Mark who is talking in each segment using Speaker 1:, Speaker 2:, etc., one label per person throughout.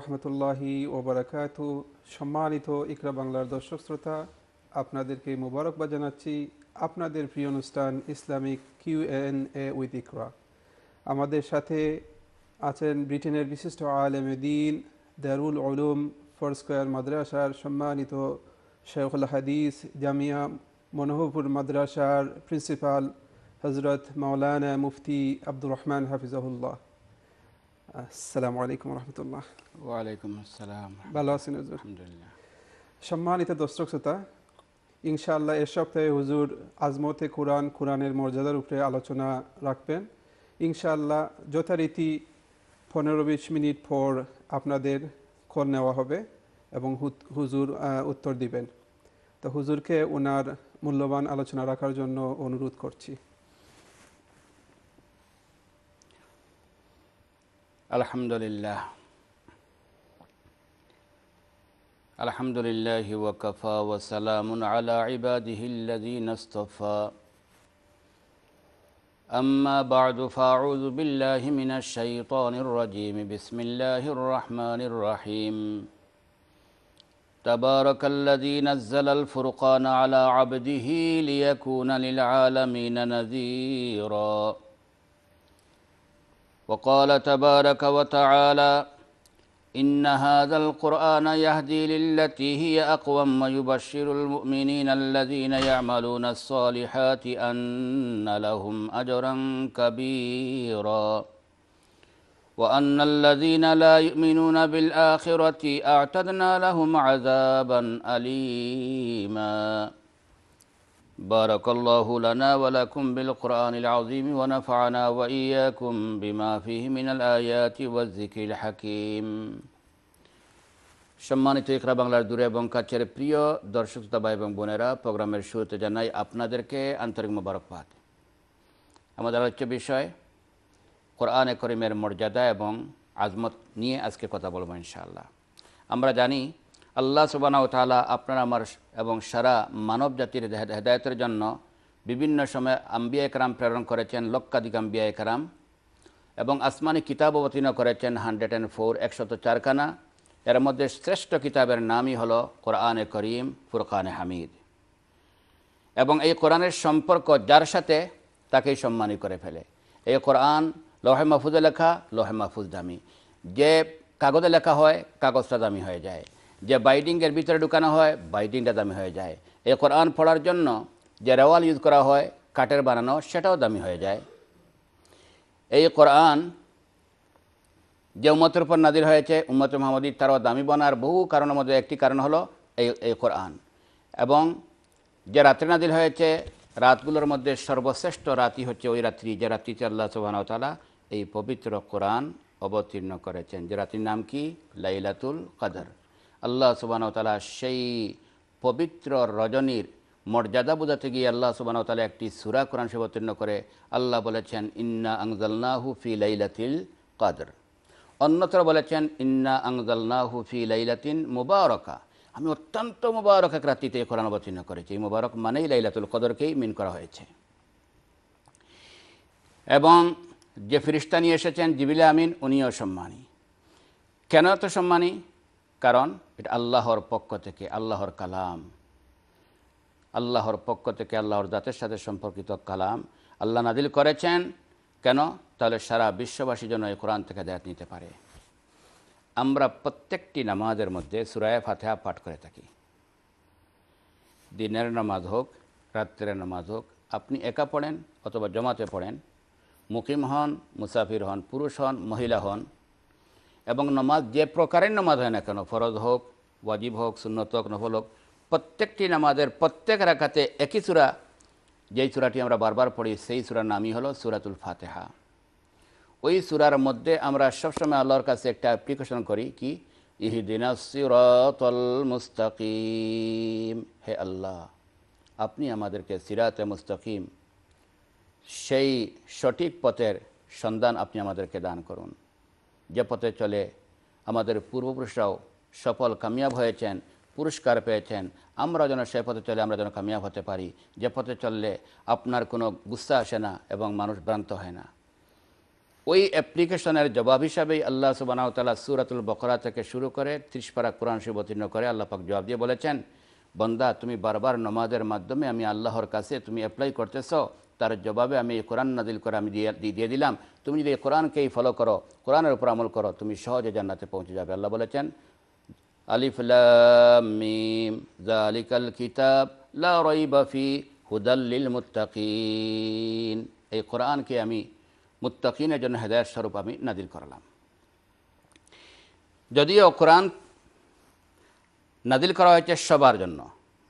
Speaker 1: রহমতুল্লাহি ওবরাকাত সম্মানিত ইকরা বাংলার দর্শক শ্রোতা আপনাদেরকে মুবারকবাদ জানাচ্ছি আপনাদের প্রিয় অনুষ্ঠান Islamic Q n A with Iqra আমাদের সাথে আছেন ব্রিটেনের বিশিষ্ট আলম দিন দারুল আলম ফর স্কোয়ার মাদ্রাসার সম্মানিত শেখুল হাদিস জামিয়া মনোহরপুর মাদ্রাসার প্রিন্সিপাল হজরত মাওলানা মুফতি আব্দুর রহমান হাফিজাহুল্লাহ আসসালামু আলাইকুম রহমতুল্লাহ
Speaker 2: ওয়ালাইকুম আসসালাম ভালো আছেন আলহামদুলিল্লাহ
Speaker 1: সম্মানিত দর্শক শ্রোতা ইনশাআল্লাহ এ সপ্তাহে হুজুর আজমতে কোরআন কোরআনের মর্যাদার উপরে আলোচনা রাখবেন ইনশাআল্লাহ যথারীতি পনেরো বিশ মিনিট পর আপনাদের কল নেওয়া হবে এবং হুজুর উত্তর দিবেন তো হুজুরকে ওনার মূল্যবান আলোচনা রাখার জন্য অনুরোধ করছি
Speaker 2: الحمد لله الحمد لله وكفى وسلام على عباده الذين اصطفى أما بعد فأعوذ بالله من الشيطان الرجيم بسم الله الرحمن الرحيم تبارك الذي نزل الفرقان على عبده ليكون للعالمين نذيراً وقال تبارك وتعالى إن هذا القرآن يهدي للتي هي أقوم ويبشر المؤمنين الذين يعملون الصالحات أن لهم أجرا كبيرا وأن الذين لا يؤمنون بالآخرة أعتدنا لهم عذابا أليماً بارك الله لنا ولكم بالقرآن العظيم ونفعنا وإياكم بما فيه من الآيات والذكر الحكيم সম্মানিত ইকরা বাংলার দূরে এবং কাছের প্রিয় দর্শক দাবা এবং বোনেরা প্রোগ্রামের শুরুতে জানাই আপনাদেরকে আন্তরিক মোবারকবাদ আমাদের আলোচ্য বিষয় কোরআনে করিমের মর্যাদা এবং আজমত নিয়ে আজকে কথা বলবো ইনশাআল্লাহ আমরা জানি আল্লাহ সুবানাউ তালা আপনার আমার এবং সারা মানব জাতির হেদায়তের জন্য বিভিন্ন সময়ে আম্বিয়া একরাম প্রেরণ করেছেন লক্ষাধিক আম্বিয়া একরাম এবং আসমানি কিতাব অবতীর্ণ করেছেন হান্ড্রেড অ্যান্ড ফোর একশত চারখানা এর মধ্যে শ্রেষ্ঠ কিতাবের নামই হল কোরআনে করিম ফুরকানে হামিদ এবং এই কোরআনের সম্পর্ক যার সাথে তাকেই সম্মানই করে ফেলে এই কোরআন লোহে মাহফুজে লেখা লোহে মাহফুজ দামি যে কাগজে লেখা হয় কাগজটা দামি হয়ে যায় যে বাইডিংয়ের ভিতরে ঢুকানো হয় বাইডিংটা দামি হয়ে যায় এই কোরআন পড়ার জন্য যে রেওয়াল ইউজ করা হয় কাঠের বানানো সেটাও দামি হয়ে যায় এই কোরআন যে উম্মতের উপর নাদির হয়েছে উম্মত মোহাম্মদীর তারও দামি বানার বহু কারণের মধ্যে একটি কারণ হলো এই এই কোরআন এবং যে রাত্রে নাদির হয়েছে রাতগুলোর মধ্যে সর্বশ্রেষ্ঠ রাতি হচ্ছে ওই রাত্রি যে রাত্রিতে আল্লাহ সুবাহতালা এই পবিত্র কোরআন অবতীর্ণ করেছেন যে রাত্রির নাম কি লাইলাতুল কাদার আল্লাহ সুবাহতালা সেই পবিত্র রজনীর মর্যাদা বোঝাতে গিয়ে আল্লাহ সুবাহতালা একটি সুরা কোরআন সেবতীর্ণ করে আল্লাহ বলেছেন ইন্না আংজালনাহু ফি লাইলাতিল কাদর অন্যত্র বলেছেন ইন্না আংজালনাহু ফি লাইলাতিন মুবারকা আমি অত্যন্ত মুবারক এক রাত্রিতে কোরআন অবতীর্ণ করেছি এই মুবারক মানেই লাইলাতুল কদরকেই মিন করা হয়েছে এবং যে ফিরিস্তানি এসেছেন জিবিলা আমিন উনিও সম্মানী কেন এত সম্মানী কারণ এটা আল্লাহর পক্ষ থেকে আল্লাহর কালাম আল্লাহর পক্ষ থেকে আল্লাহর জাতের সাথে সম্পর্কিত কালাম আল্লাহ নাদিল করেছেন কেন তাহলে সারা বিশ্ববাসী যেন এই কোরআন থেকে দায়াত নিতে পারে আমরা প্রত্যেকটি নামাজের মধ্যে সুরায় ফাতেহা পাঠ করে থাকি দিনের নামাজ হোক রাত্রের নামাজ হোক আপনি একা পড়েন অথবা জমাতে পড়েন মুকিম হন মুসাফির হন পুরুষ হন মহিলা হন এবং নমাজ যে প্রকারের নামাজ হয় না কেন ফরজ হোক ওয়াজিব হোক সুন্নত হোক নফল হোক প্রত্যেকটি নামাজের প্রত্যেক রাখাতে একই সুরা যেই সুরাটি আমরা বারবার পড়ি সেই সুরার নামই হলো সুরাতুল ফাতেহা ওই সুরার মধ্যে আমরা সবসময় আল্লাহর কাছে একটা অ্যাপ্লিকেশন করি কি ইহিদিনা মুস্তাকিম হে আল্লাহ আপনি আমাদেরকে সিরাতে মুস্তাকিম সেই সঠিক পথের সন্ধান আপনি আমাদেরকে দান করুন যে পথে চলে আমাদের পূর্বপুরুষরাও সফল কামিয়াব হয়েছেন পুরস্কার পেয়েছেন আমরা যেন সে পথে চলে আমরা যেন কামিয়াব হতে পারি যে পথে চললে আপনার কোনো গুস্সা আসে না এবং মানুষ ভ্রান্ত হয় না ওই অ্যাপ্লিকেশনের জবাব হিসাবেই আল্লাহ সুবানাউতালা সুরাতুল বকরা থেকে শুরু করে ত্রিশপাড়া কোরআন শিবতীর্ণ করে আল্লাপাক জবাব দিয়ে বলেছেন বন্দা তুমি বারবার নমাজের মাধ্যমে আমি আল্লাহর কাছে তুমি অ্যাপ্লাই করতেছ তার জবাবে আমি এই কোরআন নাজিল করে আমি দিয়ে দিয়ে দিলাম তুমি যদি এই কোরআনকেই ফলো করো কোরআনের উপর আমল করো তুমি সহজে জান্নাতে পৌঁছে যাবে আল্লাহ বলেছেন আলিফুলামিম জালিকাল কিতাব লা রইবাফি হুদাল্লিল মুত্তাকিন এই কোরআনকে আমি মুত্তাকিনের জন্য হেদায়ত স্বরূপ আমি নাজিল করলাম যদিও কোরআন নাজিল করা হয়েছে সবার জন্য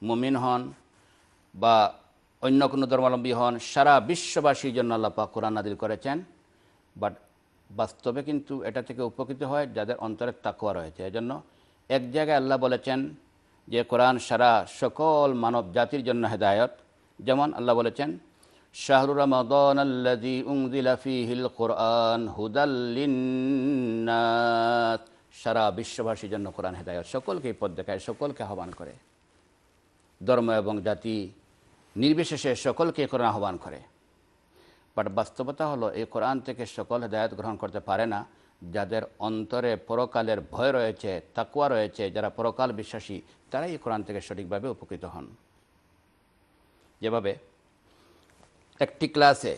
Speaker 2: মুমিন হন বা অন্য কোনো ধর্মাবলম্বী হন সারা বিশ্ববাসীর জন্য আল্লাপা কোরআন নাদিল করেছেন বাট বাস্তবে কিন্তু এটা থেকে উপকৃত হয় যাদের অন্তরে তাকুয়া রয়েছে এজন্য এক জায়গায় আল্লাহ বলেছেন যে কোরআন সারা সকল মানব জাতির জন্য হেদায়ত যেমন আল্লাহ বলেছেন শাহরু রমাদন কোরআন হুদাল্লিন্নাত সারা বিশ্ববাসীর জন্য কোরআন হেদায়ত সকলকে পদ দেখায় সকলকে আহ্বান করে ধর্ম এবং জাতি নির্বিশেষে সকলকে কোরআন আহ্বান করে বাট বাস্তবতা হলো এই কোরআন থেকে সকল হেদায়ত গ্রহণ করতে পারে না যাদের অন্তরে পরকালের ভয় রয়েছে তাকুয়া রয়েছে যারা পরকাল বিশ্বাসী তারাই এই কোরআন থেকে সঠিকভাবে উপকৃত হন যেভাবে একটি ক্লাসে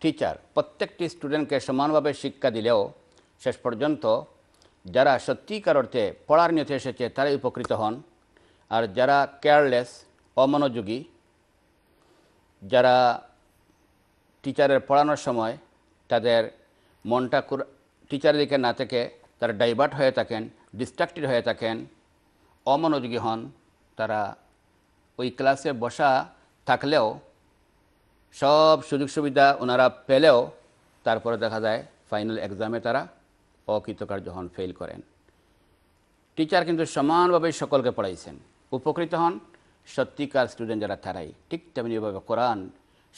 Speaker 2: টিচার প্রত্যেকটি স্টুডেন্টকে সমানভাবে শিক্ষা দিলেও শেষ পর্যন্ত যারা সত্যিকার অর্থে পড়ার নিয়তে এসেছে তারাই উপকৃত হন আর যারা কেয়ারলেস অমনোযোগী যারা টিচারের পড়ানোর সময় তাদের মনটা টিচারের দিকে না থেকে তারা ডাইভার্ট হয়ে থাকেন ডিস্ট্রাক্টেড হয়ে থাকেন অমনোযোগী হন তারা ওই ক্লাসে বসা থাকলেও সব সুযোগ সুবিধা ওনারা পেলেও তারপরে দেখা যায় ফাইনাল এক্সামে তারা অকৃতকার্য হন ফেল করেন টিচার কিন্তু সমানভাবে সকলকে পড়াইছেন উপকৃত হন সত্যিকার স্টুডেন্ট যারা তারাই ঠিক তেমনিভাবে কোরআন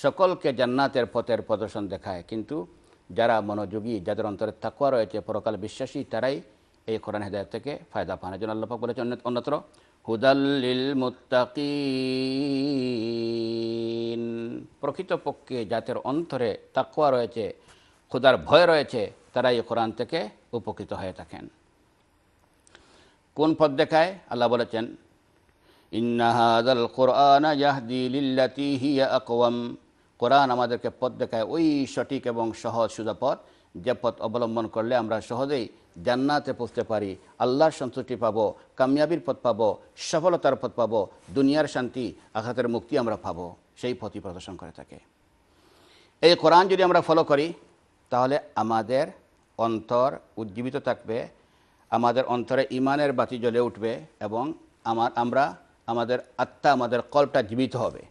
Speaker 2: সকলকে জান্নাতের পথের প্রদর্শন দেখায় কিন্তু যারা মনোযোগী যাদের অন্তরে তাকুয়া রয়েছে পরকাল বিশ্বাসী তারাই এই কোরআন হেদায়ত থেকে ফায়দা পান এজন্য আল্লাপাক বলেছে অন্যত্র হুদাল্লিল মুত্তাকিন প্রকৃতপক্ষে যাদের অন্তরে তাকুয়া রয়েছে খুদার ভয় রয়েছে তারা এই কোরআন থেকে উপকৃত হয়ে থাকেন কোন পথ দেখায় আল্লাহ বলেছেন ইন্ন হাদাল কোরআন ইয়াহদি লিল্লাতি হিয়া আকওয়াম কোরআন আমাদেরকে পথ দেখায় ওই সঠিক এবং সহজ সুজা পথ যে পথ অবলম্বন করলে আমরা সহজেই জান্নাতে পৌঁছতে পারি আল্লাহর সন্তুষ্টি পাবো কামিয়াবির পথ পাবো সফলতার পথ পাবো দুনিয়ার শান্তি আঘাতের মুক্তি আমরা পাবো সেই পথই প্রদর্শন করে থাকে এই কোরআন যদি আমরা ফলো করি তাহলে আমাদের অন্তর উজ্জীবিত থাকবে আমাদের অন্তরে ইমানের বাতি জ্বলে উঠবে এবং আমার আমরা আমাদের আত্মা আমাদের কলটা জীবিত হবে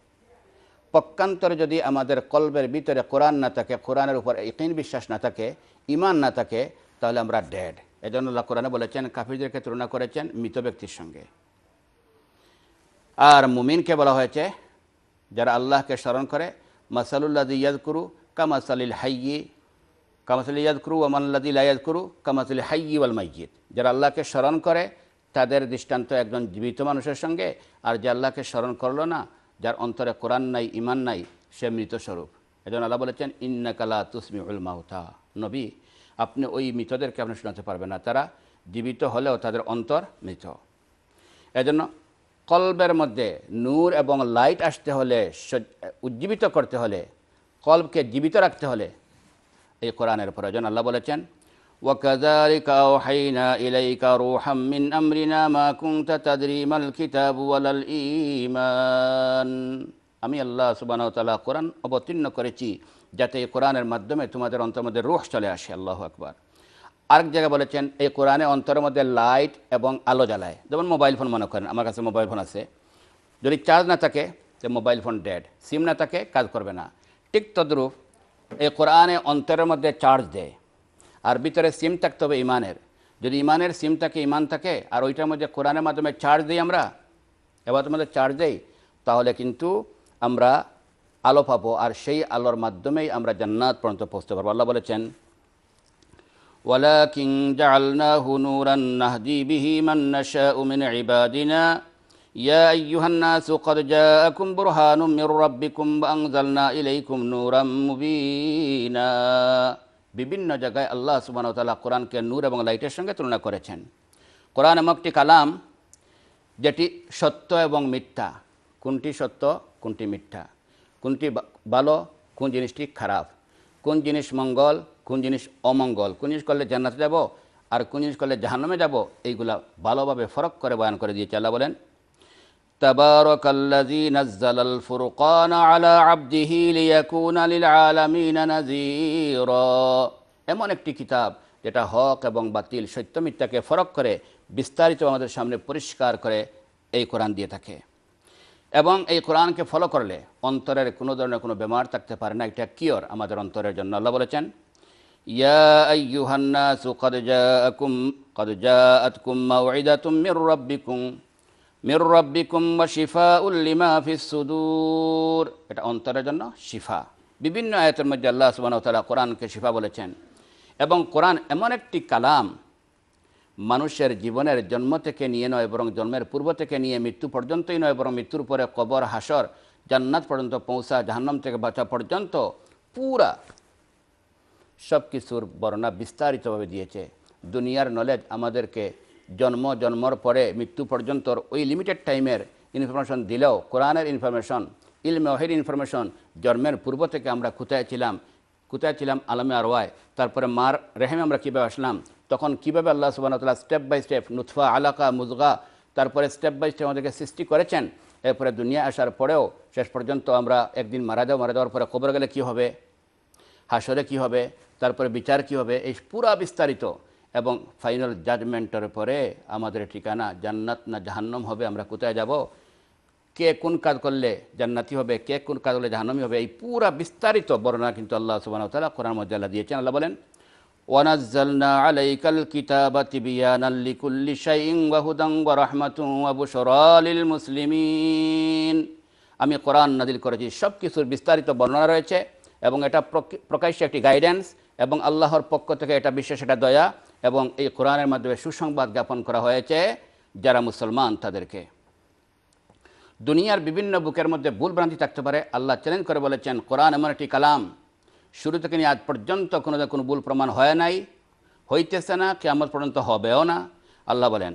Speaker 2: পক্ষান্তরে যদি আমাদের কল্পের ভিতরে কোরআন না থাকে কোরআনের উপর ইকিন বিশ্বাস না থাকে ইমান না থাকে তাহলে আমরা ড্যাড এজন্য আল্লাহ কোরআনে বলেছেন কাফিরদেরকে তুলনা করেছেন মৃত ব্যক্তির সঙ্গে আর মুমিনকে বলা হয়েছে যারা আল্লাহকে স্মরণ করে মাসালুল্লাহ ইয়াদ করু কামাসালিল হাইয়ি কামাসাল ইয়াদ করু আমাল্লাদি ইয়াদ করু কামাসাল হাইয়ি ওয়াল মাইয়িদ যারা আল্লাহকে স্মরণ করে তাদের দৃষ্টান্ত একজন জীবিত মানুষের সঙ্গে আর যে আল্লাহকে স্মরণ করলো না যার অন্তরে কোরআন নাই ইমান নাই সে মৃতস্বরূপ এজন আল্লাহ বলেছেন ইন্নাকালা তুসমি উল মাহতা নবী আপনি ওই মৃতদেরকে আপনি শোনাতে পারবেন না তারা জীবিত হলেও তাদের অন্তর মৃত এজন্য কলবের মধ্যে নূর এবং লাইট আসতে হলে উজ্জীবিত করতে হলে কলবকে জীবিত রাখতে হলে এই কোরআনের প্রয়োজন আল্লাহ বলেছেন وكذلك أوحينا إليك روحا من أمرنا ما كنت تدري ما الكتاب ولا الإيمان আমি আল্লাহ سبحانه وتعالى قرآن অবতীর্ণ করেছি যাতে এই المدومة মাধ্যমে তোমাদের অন্তর মধ্যে রোহ চলে আসে আল্লাহ আকবার আরেক জায়গায় বলেছেন এই কোরআনে অন্তরের মধ্যে লাইট এবং আলো জ্বালায় যেমন মোবাইল ফোন মনে করেন আমার কাছে মোবাইল ফোন আছে যদি চার্জ না থাকে তো মোবাইল ফোন ডেড সিম না থাকে কাজ করবে না ঠিক তদ্রূপ এই কোরআনে অন্তরের মধ্যে চার্জ দেয় আর ভিতরে সিম থাকতে হবে ইমানের যদি ইমানের সিম থাকে ইমান থাকে আর ওইটার মধ্যে কোরআনের মাধ্যমে চার্জ দিই আমরা এবার মধ্যে চার্জ দেই তাহলে কিন্তু আমরা আলো পাবো আর সেই আলোর মাধ্যমেই আমরা জান্নাত পর্যন্ত পৌঁছতে পারবো আল্লাহ বলেছেন ولكن جعلناه نورا نهدي به من نشاء من عبادنا يا أيها الناس قد جاءكم برهان من ربكم وأنزلنا إليكم نورا مبينا বিভিন্ন জায়গায় আল্লাহ সুবাহতাল্লাহ কোরআনকে নূর এবং লাইটের সঙ্গে তুলনা করেছেন কোরআন এমন একটি কালাম যেটি সত্য এবং মিথ্যা কোনটি সত্য কোনটি মিথ্যা কোনটি ভালো কোন জিনিসটি খারাপ কোন জিনিস মঙ্গল কোন জিনিস অমঙ্গল কোন জিনিস করলে জান্নাতে যাব আর কোন জিনিস করলে জাহান্নামে যাব এইগুলা ভালোভাবে ফরক করে বয়ান করে দিয়েছে আল্লাহ বলেন تبارك الذي نزل الفرقان على عبده ليكون للعالمين نذيرا এমন একটি কিতাব যেটা হক এবং বাতিল সত্য মিথ্যাকে ফরক করে বিস্তারিত আমাদের সামনে পরিষ্কার করে এই কোরআন দিয়ে থাকে এবং এই কোরআনকে ফলো করলে অন্তরের কোনো ধরনের কোনো বেমার থাকতে পারে না এটা কিওর আমাদের অন্তরের জন্য আল্লাহ বলেছেন ইয়া ইউহান্না الناس قد جاءكم قد جاءتكم মির রব্বিকুম বা শিফা উল্লিমা সুদূর এটা অন্তরের জন্য শিফা বিভিন্ন আয়তের মধ্যে আল্লাহ সুবাহতালা কোরআনকে শিফা বলেছেন এবং কোরআন এমন একটি কালাম মানুষের জীবনের জন্ম থেকে নিয়ে নয় বরং জন্মের পূর্ব থেকে নিয়ে মৃত্যু পর্যন্তই নয় বরং মৃত্যুর পরে কবর হাসর জান্নাত পর্যন্ত পৌঁছা জাহান্নাম থেকে বাঁচা পর্যন্ত পুরা সব কিছুর বর্ণনা বিস্তারিতভাবে দিয়েছে দুনিয়ার নলেজ আমাদেরকে জন্ম জন্মর পরে মৃত্যু পর্যন্ত ওই লিমিটেড টাইমের ইনফরমেশন দিলেও কোরআনের ইনফরমেশন ইল ওহের ইনফরমেশন জন্মের পূর্ব থেকে আমরা কোথায় ছিলাম কোথায় ছিলাম আলমে আরওয়ায় তারপরে মার রেহেমে আমরা কীভাবে আসলাম তখন কীভাবে আল্লাহ সুবাহতাল্লাহ স্টেপ বাই স্টেপ নুথফা আলাকা মুজগা তারপরে স্টেপ বাই স্টেপ আমাদেরকে সৃষ্টি করেছেন এরপরে দুনিয়া আসার পরেও শেষ পর্যন্ত আমরা একদিন মারা যাও মারা যাওয়ার পরে কবর গেলে কী হবে হাসরে কী হবে তারপরে বিচার কী হবে এই পুরা বিস্তারিত এবং ফাইনাল জাজমেন্টের পরে আমাদের ঠিকানা জান্নাত না জাহান্নম হবে আমরা কোথায় যাব কে কোন কাজ করলে জান্নাতি হবে কে কোন কাজ করলে জাহান্নমি হবে এই পুরা বিস্তারিত বর্ণনা কিন্তু আল্লাহ সুবাহ তালা কোরআন মজাল্লা দিয়েছেন আল্লাহ বলেন ওয়ানাজ্জালনা আলাইকাল কিতাবা তিবিয়ানাল লিকুল্লি শাইইন ওয়া ওয়া রাহমাতুন ওয়া মুসলিমিন আমি কোরআন নাজিল করেছি সব কিছুর বিস্তারিত বর্ণনা রয়েছে এবং এটা প্রকাশ্য একটি গাইডেন্স এবং আল্লাহর পক্ষ থেকে এটা বিশেষ এটা দয়া এবং এই কোরআনের মাধ্যমে সুসংবাদ জ্ঞাপন করা হয়েছে যারা মুসলমান তাদেরকে দুনিয়ার বিভিন্ন বুকের মধ্যে ভুল ভ্রান্তি থাকতে পারে আল্লাহ চ্যালেঞ্জ করে বলেছেন কোরআন এমন একটি কালাম শুরু থেকে নিয়ে আজ পর্যন্ত কোনো না কোনো ভুল প্রমাণ হয় নাই হইতেছে না আমার পর্যন্ত হবেও না আল্লাহ বলেন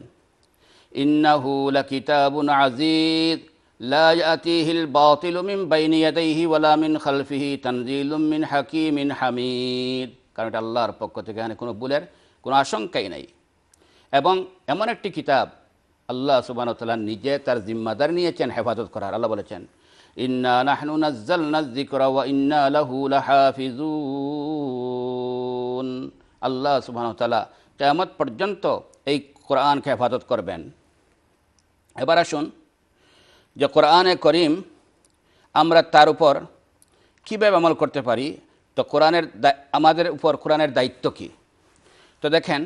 Speaker 2: হামিদ কারণ এটা আল্লাহর পক্ষ থেকে এখানে কোনো ভুলের কোনো আশঙ্কাই নাই এবং এমন একটি কিতাব আল্লাহ সুবাহতাল্লাহ নিজে তার জিম্মাদার নিয়েছেন হেফাজত করার আল্লাহ বলেছেন ইন্না সুবাহ তালা নাজিকরা ইন্না আল্লাহ পর্যন্ত এই কোরআনকে হেফাজত করবেন এবার আসুন যে কোরআনে করিম আমরা তার উপর কীভাবে আমল করতে পারি তো কোরআনের আমাদের উপর কোরআনের দায়িত্ব কী তো দেখেন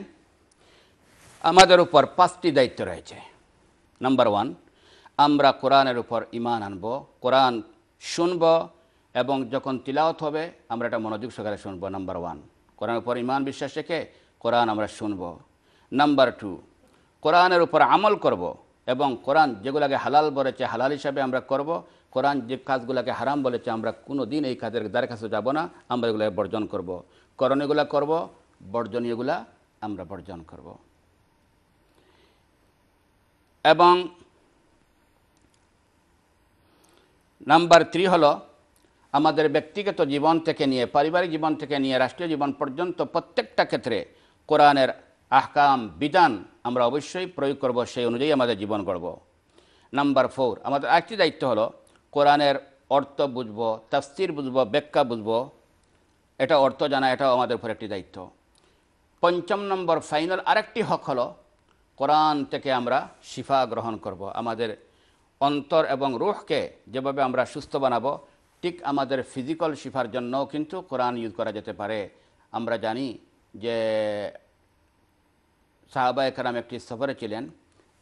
Speaker 2: আমাদের উপর পাঁচটি দায়িত্ব রয়েছে নাম্বার ওয়ান আমরা কোরআনের উপর ইমান আনব কোরআন শুনব এবং যখন তিলাওত হবে আমরা এটা মনোযোগ সহকারে শুনব নাম্বার ওয়ান কোরআনের উপর ইমান বিশ্বাস রেখে কোরআন আমরা শুনব নাম্বার টু কোরআনের উপর আমল করব এবং কোরআন যেগুলাকে হালাল বলেছে হালাল হিসাবে আমরা করব কোরআন যে কাজগুলোকে হারাম বলেছে আমরা কোনো দিন এই কাজের দ্বারের কাছে যাব না আমরা এগুলো বর্জন করব এগুলো করব বর্জনীয়গুলা আমরা বর্জন করব এবং নাম্বার থ্রি হলো আমাদের ব্যক্তিগত জীবন থেকে নিয়ে পারিবারিক জীবন থেকে নিয়ে রাষ্ট্রীয় জীবন পর্যন্ত প্রত্যেকটা ক্ষেত্রে কোরআনের আহকাম বিধান আমরা অবশ্যই প্রয়োগ করব সেই অনুযায়ী আমাদের জীবন গড়ব নাম্বার ফোর আমাদের আরেকটি দায়িত্ব হলো কোরআনের অর্থ বুঝব তাস্তির বুঝব ব্যাখ্যা বুঝব এটা অর্থ জানা এটাও আমাদের উপর একটি দায়িত্ব পঞ্চম নম্বর ফাইনাল আরেকটি হক হলো কোরআন থেকে আমরা শিফা গ্রহণ করব। আমাদের অন্তর এবং রুহকে যেভাবে আমরা সুস্থ বানাবো ঠিক আমাদের ফিজিক্যাল শিফার জন্য কিন্তু কোরআন ইউজ করা যেতে পারে আমরা জানি যে সাহাবা একরাম একটি সফরে ছিলেন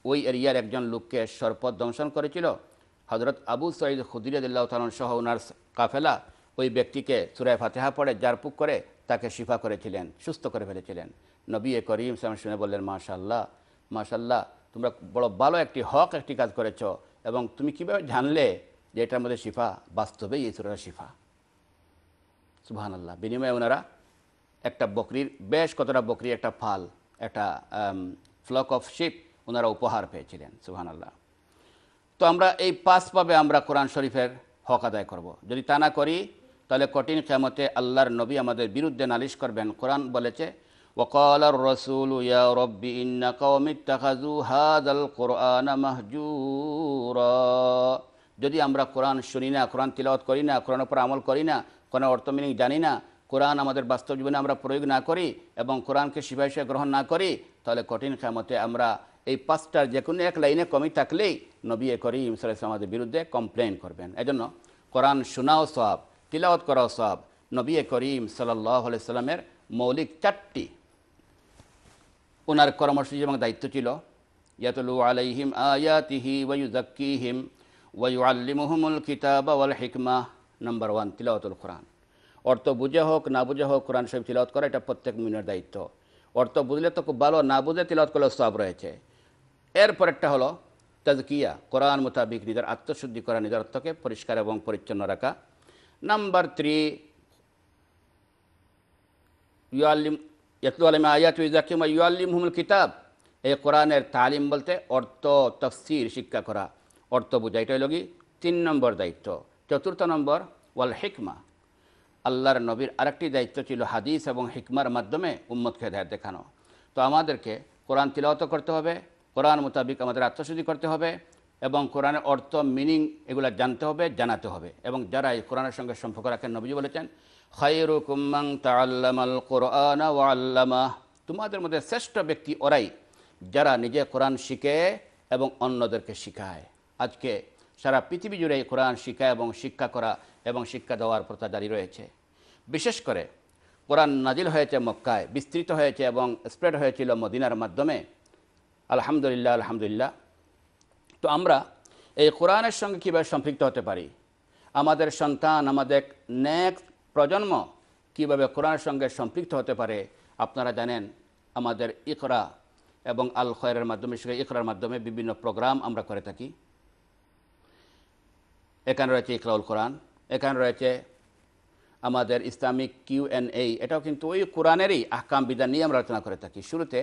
Speaker 2: ওই এরিয়ার একজন লোককে সর্পদ দংশন করেছিল হজরত আবু সঈদ খুদিরদুল্লাহ তালন সহ ওনার কাফেলা ওই ব্যক্তিকে সুরায় ফাতেহা পড়ে জারপুক করে তাকে শিফা করেছিলেন সুস্থ করে ফেলেছিলেন নবী করিম সাম শুনে বললেন মাশাল্লাহ মাশাল্লাহ তোমরা বড় ভালো একটি হক একটি কাজ করেছ এবং তুমি কীভাবে জানলে যে এটার মধ্যে শিফা বাস্তবে এই শিফা সুবাহান আল্লাহ বিনিময়ে ওনারা একটা বকরির বেশ কতটা বকরি একটা ফাল একটা ফ্লক অফ শিপ ওনারা উপহার পেয়েছিলেন সুহান আল্লাহ তো আমরা এই পাবে আমরা কোরআন শরীফের হক আদায় করব। যদি তা না করি তাহলে কঠিন ক্ষমতে আল্লাহর নবী আমাদের বিরুদ্ধে নালিশ করবেন কোরআন বলেছে وقال الرسول যদি আমরা কোরআন শুনি না কোরআন তিলাওয়াত করি না কোরআন উপর আমল করি না কোনো অর্থ মিনিং জানি না কোরআন আমাদের বাস্তব জীবনে আমরা প্রয়োগ না করি এবং কোরআনকে শিবা গ্রহণ না করি তাহলে কঠিন ক্ষমতে আমরা এই পাঁচটার যে কোনো এক লাইনে কমি থাকলেই নবী করি ইমসাল আমাদের বিরুদ্ধে কমপ্লেন করবেন এজন্য কোরআন শোনাও সব তিলাওয়াত করা সব নবী করিম সাল্লাহ সাল্লামের মৌলিক চারটি ওনার কর্মসূচি এবং দায়িত্ব ছিল ইয়াতলু আলাইহিম আয়াতিহি ওয়ুজাক্কিহিম ওয়ু আল্লিমুহমুল কিতাব আল হিকমা নম্বর ওয়ান তিলাওয়াতুল কোরআন অর্থ বুঝে হোক না বুঝে হোক কোরআন শরীফ তিলাওয়াত করা এটা প্রত্যেক মিনের দায়িত্ব অর্থ বুঝলে তো খুব ভালো না বুঝে তিলাওয়াত করলে সব রয়েছে এরপরেরটা হলো তাজকিয়া কোরআন মোতাবিক নিজের আত্মশুদ্ধি করা নিজের অর্থকে পরিষ্কার এবং পরিচ্ছন্ন রাখা Number three, يعلم يتلو عليهم آيات ويزكيهم ويعلمهم الكتاب এই কোরআনের তালিম বলতে অর্থ তফসির শিক্ষা করা অর্থ বোঝা এটা হলো কি তিন নম্বর দায়িত্ব চতুর্থ নম্বর ওয়াল হিকমা আল্লাহর নবীর আরেকটি দায়িত্ব ছিল হাদিস এবং হিকমার মাধ্যমে উম্মতকে হেদায়ত দেখানো তো আমাদেরকে কোরআন তিলাওত করতে হবে কোরআন মোতাবিক আমাদের আত্মশুদ্ধি করতে হবে এবং কোরআনের অর্থ মিনিং এগুলো জানতে হবে জানাতে হবে এবং যারা এই কোরআনের সঙ্গে সম্পর্ক রাখেন নবীজি বলেছেন খায়রু কুম্মাং তাল্লামাল কোরআন ও আল্লামা তোমাদের মধ্যে শ্রেষ্ঠ ব্যক্তি ওরাই যারা নিজে কোরআন শিখে এবং অন্যদেরকে শিখায় আজকে সারা পৃথিবী জুড়ে এই কোরআন শিখা এবং শিক্ষা করা এবং শিক্ষা দেওয়ার প্রথা জারি রয়েছে বিশেষ করে কোরআন নাজিল হয়েছে মক্কায় বিস্তৃত হয়েছে এবং স্প্রেড হয়েছিল মদিনার মাধ্যমে আলহামদুলিল্লাহ আলহামদুলিল্লাহ তো আমরা এই কোরআনের সঙ্গে কীভাবে সম্পৃক্ত হতে পারি আমাদের সন্তান আমাদের নেক্সট প্রজন্ম কীভাবে কোরআনের সঙ্গে সম্পৃক্ত হতে পারে আপনারা জানেন আমাদের ইকরা এবং আল খয়ের মাধ্যমে সঙ্গে ইকরার মাধ্যমে বিভিন্ন প্রোগ্রাম আমরা করে থাকি এখানে রয়েছে ইকরাউল কোরআন এখানে রয়েছে আমাদের ইসলামিক কিউ এন এই এটাও কিন্তু ওই কোরআনেরই আহকাম বিধান নিয়ে আমরা আলোচনা করে থাকি শুরুতে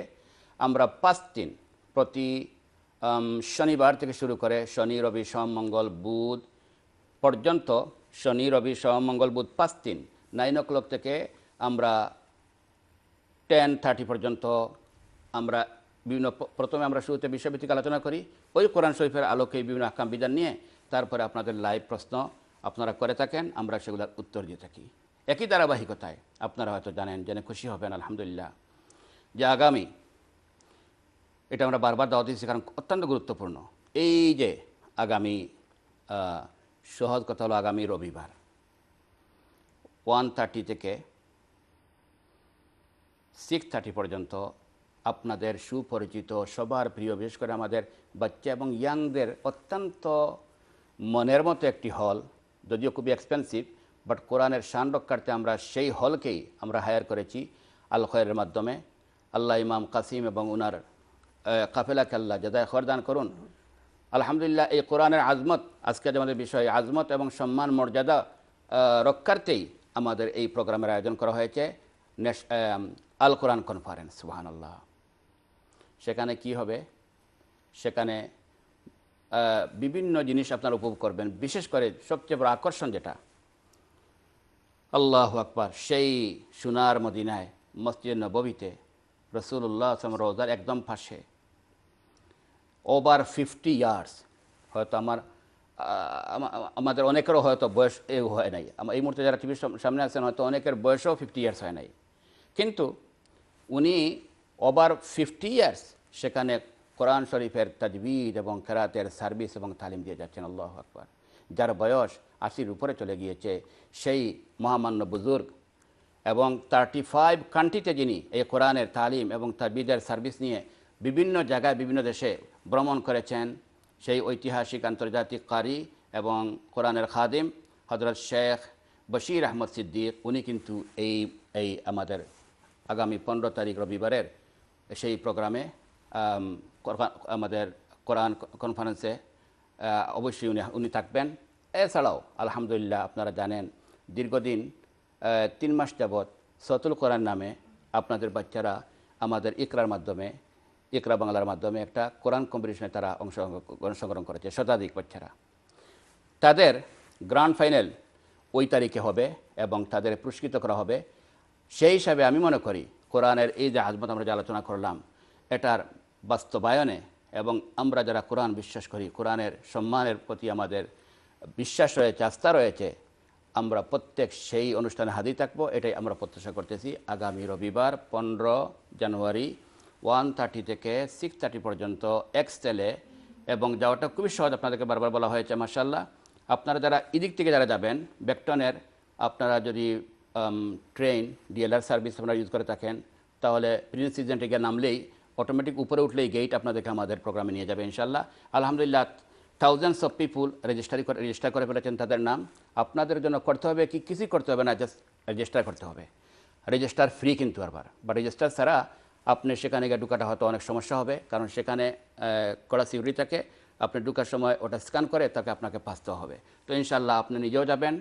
Speaker 2: আমরা পাঁচ দিন প্রতি শনিবার থেকে শুরু করে শনি রবি সোম মঙ্গল বুধ পর্যন্ত শনি রবি সোম মঙ্গল বুধ পাঁচ দিন নাইন ও ক্লক থেকে আমরা টেন থার্টি পর্যন্ত আমরা বিভিন্ন প্রথমে আমরা শুরুতে বিশ্বভিত্তিক আলোচনা করি ওই কোরআন শরীফের আলোকে বিভিন্ন আকাম বিধান নিয়ে তারপরে আপনাদের লাইভ প্রশ্ন আপনারা করে থাকেন আমরা সেগুলোর উত্তর দিয়ে থাকি একই ধারাবাহিকতায় আপনারা হয়তো জানেন জেনে খুশি হবেন আলহামদুলিল্লাহ যে আগামী এটা আমরা বারবার দাওয়া দিচ্ছি কারণ অত্যন্ত গুরুত্বপূর্ণ এই যে আগামী সহজ কথা হলো আগামী রবিবার ওয়ান থার্টি থেকে সিক্স থার্টি পর্যন্ত আপনাদের সুপরিচিত সবার প্রিয় বিশেষ করে আমাদের বাচ্চা এবং ইয়াংদের অত্যন্ত মনের মতো একটি হল যদিও খুবই এক্সপেন্সিভ বাট কোরআনের সান রক্ষার্থে আমরা সেই হলকেই আমরা হায়ার করেছি আল খয়ের মাধ্যমে আল্লাহ ইমাম কাসিম এবং উনার কাফেলাকে আল্লাহ দায় খরদান করুন আলহামদুলিল্লাহ এই কোরআনের আজমত আজকের আমাদের বিষয় আজমত এবং সম্মান মর্যাদা রক্ষার্থেই আমাদের এই প্রোগ্রামের আয়োজন করা হয়েছে আল কোরআন কনফারেন্স সুবাহানাল্লাহ সেখানে কি হবে সেখানে বিভিন্ন জিনিস আপনারা উপভোগ করবেন বিশেষ করে সবচেয়ে বড় আকর্ষণ যেটা আল্লাহ আকবর সেই সোনার মদিনায় মসজিদ নবীতে রসুল্লাহ আসলাম রোজার একদম ফাঁসে ওভার ফিফটি ইয়ার্স হয়তো আমার আমাদের অনেকেরও হয়তো বয়স এ হয় নাই আমার এই মুহূর্তে যারা টিভির সামনে আছেন হয়তো অনেকের বয়সও ফিফটি ইয়ার্স হয় নাই কিন্তু উনি ওভার ফিফটি ইয়ার্স সেখানে কোরআন শরীফের তাজবিদ এবং কেরাতের সার্ভিস এবং তালিম দিয়ে যাচ্ছেন আল্লাহ আকবর যার বয়স আশির উপরে চলে গিয়েছে সেই মহামান্য বুজুর্গ এবং থার্টি ফাইভ কান্ট্রিতে যিনি এই কোরআনের তালিম এবং তাজবিদের সার্ভিস নিয়ে বিভিন্ন জায়গায় বিভিন্ন দেশে ভ্রমণ করেছেন সেই ঐতিহাসিক আন্তর্জাতিক কারি এবং কোরআনের খাদিম হজরত শেখ বশির আহমদ সিদ্দিক উনি কিন্তু এই এই আমাদের আগামী পনেরো তারিখ রবিবারের সেই প্রোগ্রামে আমাদের কোরআন কনফারেন্সে অবশ্যই উনি উনি থাকবেন এছাড়াও আলহামদুলিল্লাহ আপনারা জানেন দীর্ঘদিন তিন মাস যাবৎ সতুল কোরআন নামে আপনাদের বাচ্চারা আমাদের ইকরার মাধ্যমে ইকরা বাংলার মাধ্যমে একটা কোরআন কম্পিটিশনে তারা অংশগ্রহণ করেছে শতাধিক বাচ্চারা তাদের গ্রান্ড ফাইনাল ওই তারিখে হবে এবং তাদের পুরস্কৃত করা হবে সেই হিসাবে আমি মনে করি কোরআনের এই যে আজমত আমরা যে আলোচনা করলাম এটার বাস্তবায়নে এবং আমরা যারা কোরআন বিশ্বাস করি কোরআনের সম্মানের প্রতি আমাদের বিশ্বাস রয়েছে আস্থা রয়েছে আমরা প্রত্যেক সেই অনুষ্ঠানে হাজির থাকবো এটাই আমরা প্রত্যাশা করতেছি আগামী রবিবার পনেরো জানুয়ারি ওয়ান থার্টি থেকে সিক্স থার্টি পর্যন্ত এক্স এক্সটেলে এবং যাওয়াটা খুবই সহজ আপনাদেরকে বারবার বলা হয়েছে মার্শাল্লাহ আপনারা যারা এদিক থেকে যারা যাবেন ব্যাকটনের আপনারা যদি ট্রেন ডিএলআর সার্ভিস আপনারা ইউজ করে থাকেন তাহলে প্রিন্স সিজেন্টে গিয়ে নামলেই অটোমেটিক উপরে উঠলেই গেট আপনাদেরকে আমাদের প্রোগ্রামে নিয়ে যাবে ইনশাল্লাহ আলহামদুলিল্লাহ থাউজেন্ডস অফ পিপুল রেজিস্টারি করে রেজিস্টার করে ফেলেছেন তাদের নাম আপনাদের জন্য করতে হবে কি কিছুই করতে হবে না জাস্ট রেজিস্টার করতে হবে রেজিস্টার ফ্রি কিন্তু আবার বা রেজিস্টার ছাড়া আপনি সেখানে গিয়ে ঢুকাটা হয়তো অনেক সমস্যা হবে কারণ সেখানে কড়া থাকে আপনি ঢুকার সময় ওটা স্ক্যান করে তাকে আপনাকে পাস দেওয়া হবে তো ইনশাল্লাহ আপনি নিজেও যাবেন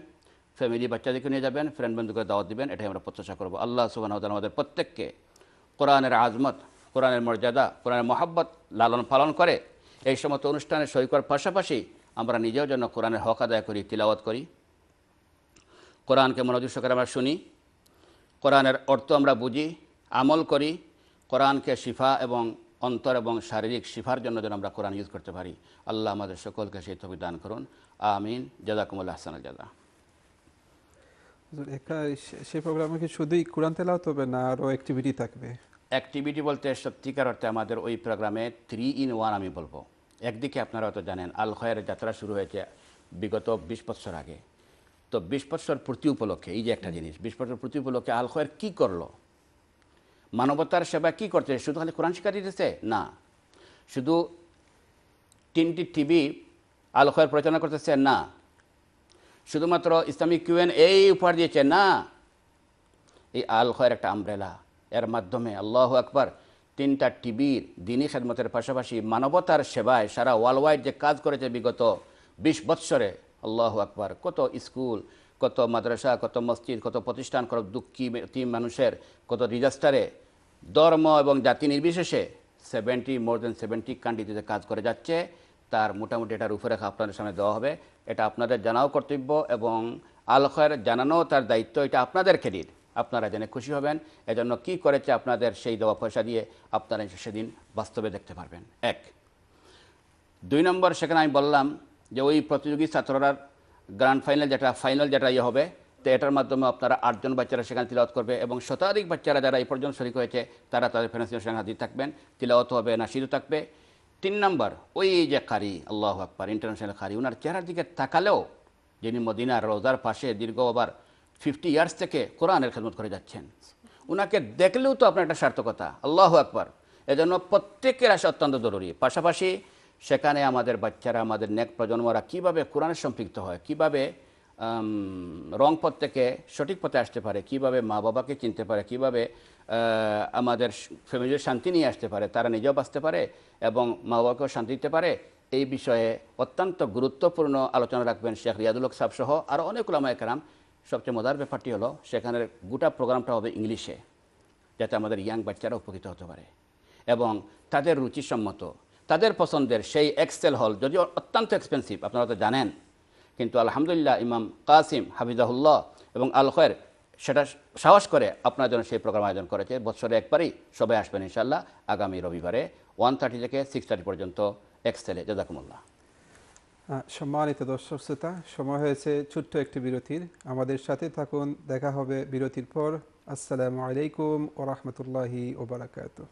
Speaker 2: ফ্যামিলি বাচ্চাদেরকে নিয়ে যাবেন ফ্রেন্ড বন্ধুকে দাওয়াত দিবেন এটাই আমরা প্রত্যাশা করবো আল্লাহ সুবাহ আমাদের প্রত্যেককে কোরআনের আজমত কোরআনের মর্যাদা কোরআনের মহাব্বত লালন পালন করে এই সমস্ত অনুষ্ঠানে সই করার পাশাপাশি আমরা নিজেও যেন কোরআনের হক আদায় করি তিলাওয়াত করি কোরআনকে মনোযোগ সহকারে আমরা শুনি কোরআনের অর্থ আমরা বুঝি আমল করি কোরআনকে শিফা এবং অন্তর এবং শারীরিক শিফার জন্য যেন আমরা কোরআন ইউজ করতে পারি আল্লাহ আমাদের সকলকে সেই তবি দান করুন আমিন জাজাকুমুল্লাহ হাসান জাদা
Speaker 1: সেই প্রোগ্রামে কি শুধুই কোরআন তেলাও তবে না আরও অ্যাক্টিভিটি থাকবে
Speaker 2: অ্যাক্টিভিটি বলতে সত্যিকার অর্থে আমাদের ওই প্রোগ্রামে থ্রি ইন ওয়ান আমি বলবো একদিকে আপনারা হয়তো জানেন আল খয়ের যাত্রা শুরু হয়েছে বিগত বিশ বছর আগে তো বিশ বছর প্রতি উপলক্ষে এই যে একটা জিনিস বিশ বছর প্রতি উপলক্ষে আল খয়ের কী করলো মানবতার সেবা কি করতে শুধু খালি কোরআন শিক্ষা দিতেছে না শুধু তিনটি টিভি আলোকয়ের প্রচারণা করতেছে না শুধুমাত্র ইসলামিক কিউএন এই উপহার দিয়েছে না এই আলখয়ের একটা আমব্রেলা এর মাধ্যমে আল্লাহ আকবর তিনটা টিভির দিনই খেদমতের পাশাপাশি মানবতার সেবায় সারা ওয়ার্ল্ড ওয়াইড যে কাজ করেছে বিগত বিশ বৎসরে আল্লাহ আকবর কত স্কুল কত মাদ্রাসা কত মসজিদ কত প্রতিষ্ঠান কত দুঃখী তিন মানুষের কত ডিজাস্টারে ধর্ম এবং জাতি নির্বিশেষে সেভেন্টি মোর দেন সেভেন্টি কান্ট্রিতে কাজ করে যাচ্ছে তার মোটামুটি এটা রূপরেখা আপনাদের সামনে দেওয়া হবে এটা আপনাদের জানাও কর্তব্য এবং আলোকের জানানো তার দায়িত্ব এটা আপনাদের ক্রেডিট আপনারা জেনে খুশি হবেন এজন্য কি করেছে আপনাদের সেই দেওয়া পয়সা দিয়ে আপনারা সেদিন বাস্তবে দেখতে পারবেন এক দুই নম্বর সেখানে আমি বললাম যে ওই প্রতিযোগী ছাত্ররা গ্র্যান্ড ফাইনাল যেটা ফাইনাল যেটা ইয়ে হবে তো এটার মাধ্যমে আপনারা আটজন বাচ্চারা সেখানে তিলাওয়াত করবে এবং শতাধিক বাচ্চারা যারা এই পর্যন্ত শরিক হয়েছে তারা তাদের ফেনাসিনের সঙ্গে হাজির থাকবেন তিলাওয়াত হবে নাসিরও থাকবে তিন নম্বর ওই যে কারি আল্লাহ আকবর ইন্টারন্যাশনাল কারি ওনার চেহারার দিকে তাকালেও যিনি মদিনার রোজার পাশে দীর্ঘ আবার ফিফটি ইয়ার্স থেকে কোরআনের খেদমত করে যাচ্ছেন ওনাকে দেখলেও তো আপনার একটা সার্থকতা আল্লাহ আকবর এজন্য প্রত্যেকের আসা অত্যন্ত জরুরি পাশাপাশি সেখানে আমাদের বাচ্চারা আমাদের নেক প্রজন্মরা কীভাবে কোরআনের সম্পৃক্ত হয় কিভাবে রং পথ থেকে সঠিক পথে আসতে পারে কিভাবে মা বাবাকে চিনতে পারে কিভাবে আমাদের ফ্যামিলির শান্তি নিয়ে আসতে পারে তারা নিজেও বাঁচতে পারে এবং মা বাবাকেও শান্তি দিতে পারে এই বিষয়ে অত্যন্ত গুরুত্বপূর্ণ আলোচনা রাখবেন শেখ রিয়াদুল সাহ সহ আরও অনেক উলামা একরাম সবচেয়ে মজার ব্যাপারটি হলো সেখানের গোটা প্রোগ্রামটা হবে ইংলিশে যাতে আমাদের ইয়াং বাচ্চারা উপকৃত হতে পারে এবং তাদের রুচিসম্মত তাদের পছন্দের সেই এক্সেল হল যদিও অত্যন্ত এক্সপেন্সিভ আপনারা তো জানেন কিন্তু আলহামদুলিল্লাহ ইমাম কাসিম হাফিজাহুল্লাহ এবং আল খয়ের সেটা সাহস করে আপনার জন্য সেই প্রোগ্রাম আয়োজন করেছে বছরে একবারই সবাই আসবেন ইনশাল্লাহ আগামী রবিবারে ওয়ান থার্টি থেকে সিক্স থার্টি পর্যন্ত এক্সেলে জাজাকুমুল্লাহ
Speaker 1: সম্মানিত দর্শক শ্রোতা সময় হয়েছে ছোট্ট একটি বিরতির আমাদের সাথে থাকুন দেখা হবে বিরতির পর আসসালামু আলাইকুম ও রহমতুল্লাহি ওবরাকাতু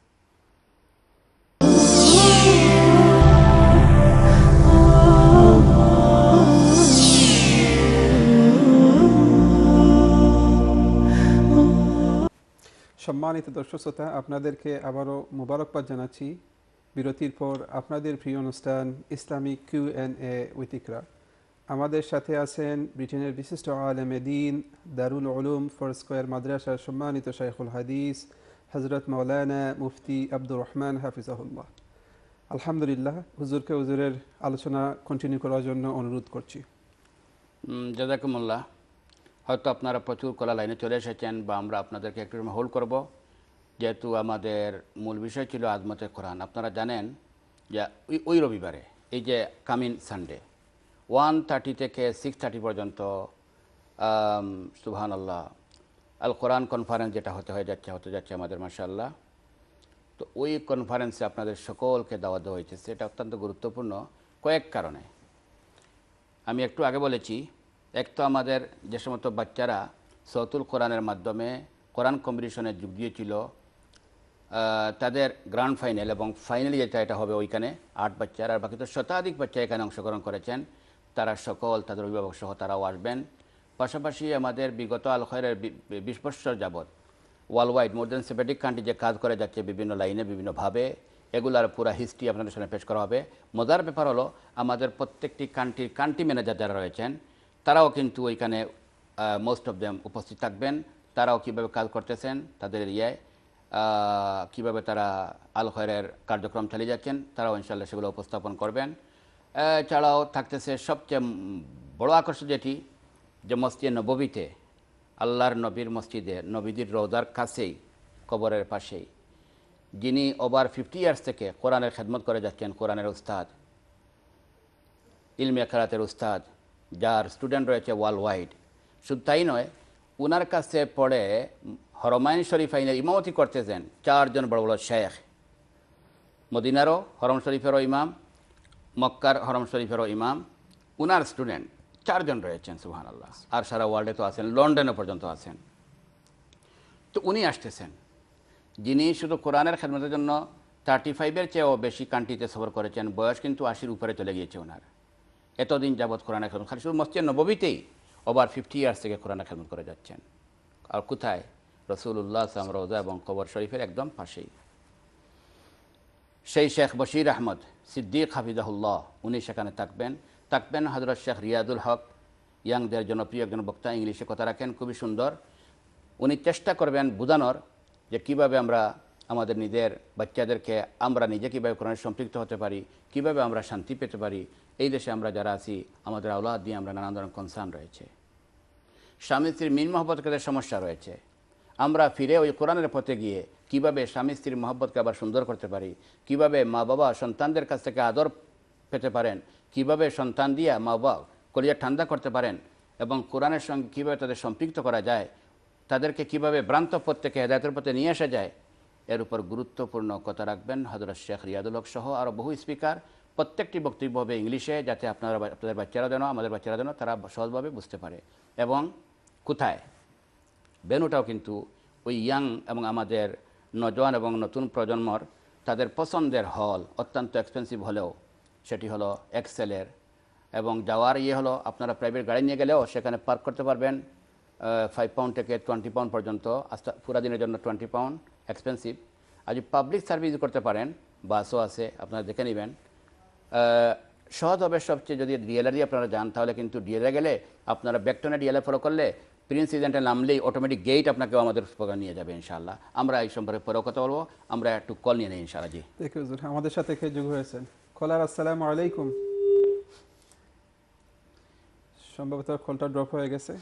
Speaker 1: সম্মানিত দর্শক শ্রোতা আপনাদেরকে আবারও মোবারকবাদ জানাচ্ছি বিরতির পর আপনাদের প্রিয় অনুষ্ঠান ইসলামিক কিউ এন এ উইতিকরা আমাদের সাথে আছেন ব্রিটেনের বিশিষ্ট আলেমে দিন দারুল উলুম ফর স্কোয়ার মাদ্রাসার সম্মানিত শাইখুল হাদিস হজরত মৌলানা মুফতি আব্দুর রহমান হাফিজাহুল্লাহ আলহামদুলিল্লাহ হুজুরকে হুজুরের আলোচনা কন্টিনিউ করার জন্য অনুরোধ করছি
Speaker 2: জাদাকুমুল্লাহ হয়তো আপনারা প্রচুর কলা লাইনে চলে এসেছেন বা আমরা আপনাদেরকে একটু হোল্ড করব যেহেতু আমাদের মূল বিষয় ছিল আজমতের কোরআন আপনারা জানেন যে ওই রবিবারে এই যে কামিন সানডে ওয়ান থার্টি থেকে সিক্স থার্টি পর্যন্ত সুবহান আল্লাহ আল কোরআন কনফারেন্স যেটা হতে হয়ে যাচ্ছে হতে যাচ্ছে আমাদের মাসাল্লাহ তো ওই কনফারেন্সে আপনাদের সকলকে দাওয়া দেওয়া হয়েছে সেটা অত্যন্ত গুরুত্বপূর্ণ কয়েক কারণে আমি একটু আগে বলেছি এক তো আমাদের যে সমস্ত বাচ্চারা সৌতুল কোরআনের মাধ্যমে কোরআন কম্পিটিশনে যোগ দিয়েছিল তাদের গ্রান্ড ফাইনাল এবং ফাইনালি যেটা এটা হবে ওইখানে আট বাচ্চার আর বাকি তো শতাধিক বাচ্চা এখানে অংশগ্রহণ করেছেন তারা সকল তাদের অভিভাবক সহ তারাও আসবেন পাশাপাশি আমাদের বিগত আল বিশ বছর যাবৎ worldwide more than seventy country যে কাজ করে যাচ্ছে বিভিন্ন লাইনে বিভিন্নভাবে এগুলার পুরো হিস্ট্রি আপনাদের সামনে পেশ করা হবে মজার ব্যাপার হলো আমাদের প্রত্যেকটি কান্ট্রির কান্ট্রি ম্যানেজার যারা রয়েছেন তারাও কিন্তু ওইখানে মোস্ট অফ দেম উপস্থিত থাকবেন তারাও কিভাবে কাজ করতেছেন তাদের এরিয়ায় ইয়ে, কিভাবে তারা আল খয়ের কার্যক্রম চালিয়ে যাচ্ছেন তারাও ইনশাল্লাহ সেগুলো উপস্থাপন করবেন এছাড়াও থাকতেছে সবচেয়ে বড় আকর্ষণ যেটি যে মসজিদ নবীতে আল্লাহর নবীর মসজিদে নবীদের রোজার কাছেই কবরের পাশেই যিনি ওভার ফিফটি ইয়ার্স থেকে কোরআনের খেদমত করে যাচ্ছেন কোরআনের উস্তাদ ইলমে খারাতের উস্তাদ যার স্টুডেন্ট রয়েছে ওয়ার্ল্ড ওয়াইড শুধু তাই নয় ওনার কাছে পড়ে হরমাইন শরীফ আইনের ইমামতি করতেছেন চারজন বড় বড় শেখ মদিনারও হরম শরীফেরও ইমাম মক্কার হরম শরীফেরও ইমাম উনার স্টুডেন্ট চারজন রয়েছেন সুহান আল্লাহ আর সারা ওয়ার্ল্ডে তো আছেন লন্ডনে পর্যন্ত আছেন তো উনি আসতেছেন যিনি শুধু কোরআনের খেদমতের জন্য থার্টি ফাইভের চেয়েও বেশি কান্ট্রিতে সফর করেছেন বয়স কিন্তু আশির উপরে চলে গিয়েছে ওনার এতদিন যাবৎ কোরআন খেদমত খালি শুধু মসজিদ নবীতেই ওভার ফিফটি ইয়ার্স থেকে কোরআন খেদমত করে যাচ্ছেন আর কোথায় রসুল্লাহ আসলাম রোজা এবং কবর শরীফের একদম পাশেই সেই শেখ বশির আহমদ সিদ্দিক হাফিজাহুল্লাহ উনি সেখানে থাকবেন থাকবেন হজরত শেখ রিয়াদুল হক ইয়াংদের জনপ্রিয় একজন বক্তা ইংলিশে কথা রাখেন খুবই সুন্দর উনি চেষ্টা করবেন বোঝানোর যে কিভাবে আমরা আমাদের নিজের বাচ্চাদেরকে আমরা নিজে কীভাবে কোরআনে সম্পৃক্ত হতে পারি কিভাবে আমরা শান্তি পেতে পারি এই দেশে আমরা যারা আছি আমাদের আওলাদ দিয়ে আমরা নানান ধরনের কনসার্ন রয়েছে স্বামী স্ত্রীর মিন মহব্বতকে সমস্যা রয়েছে আমরা ফিরে ওই কোরআনের পথে গিয়ে কিভাবে স্বামী স্ত্রীর মহব্বতকে আবার সুন্দর করতে পারি কিভাবে মা বাবা সন্তানদের কাছ থেকে আদর পেতে পারেন কিভাবে সন্তান দিয়া মা বাবা কলিয়া ঠান্ডা করতে পারেন এবং কোরআনের সঙ্গে কীভাবে তাদের সম্পৃক্ত করা যায় তাদেরকে কিভাবে ভ্রান্ত পথ থেকে হেদায়তের পথে নিয়ে আসা যায় এর উপর গুরুত্বপূর্ণ কথা রাখবেন হজরত শেখ রিয়াদুল হক সহ আরও বহু স্পিকার প্রত্যেকটি বক্তব্য হবে ইংলিশে যাতে আপনারা আপনাদের বাচ্চারা যেন আমাদের বাচ্চারা যেন তারা সহজভাবে বুঝতে পারে এবং কোথায় বেনুটাও কিন্তু ওই ইয়াং এবং আমাদের নজওয়ান এবং নতুন প্রজন্মর তাদের পছন্দের হল অত্যন্ত এক্সপেন্সিভ হলেও সেটি হলো এক্সেলের এবং যাওয়ার ইয়ে হলো আপনারা প্রাইভেট গাড়ি নিয়ে গেলেও সেখানে পার্ক করতে পারবেন ফাইভ পাউন্ড থেকে টোয়েন্টি পাউন্ড পর্যন্ত আস্তা পুরা দিনের জন্য টোয়েন্টি পাউন্ড এক্সপেন্সিভ আর যদি পাবলিক সার্ভিস করতে পারেন বাসও আছে আপনারা দেখে নেবেন সহজ হবে সবচেয়ে যদি ডিএলআরই আপনারা যান তাহলে কিন্তু ডিএলআর গেলে আপনারা ব্যাকটনে ডিএলআর ফলো করলে প্রিন্স ইজেন্টে নামলেই অটোমেটিক গেট আপনাকে আমাদের প্রোগ্রাম নিয়ে যাবে ইনশাআল্লাহ আমরা এই সম্পর্কে পরেও কথা বলবো আমরা একটু কল নিয়ে নিই ইনশাআল্লাহ জি
Speaker 1: আমাদের সাথে কে যোগ হয়েছেন কলার আসসালামু আলাইকুম সম্ভবত কলটা ড্রপ হয়ে গেছে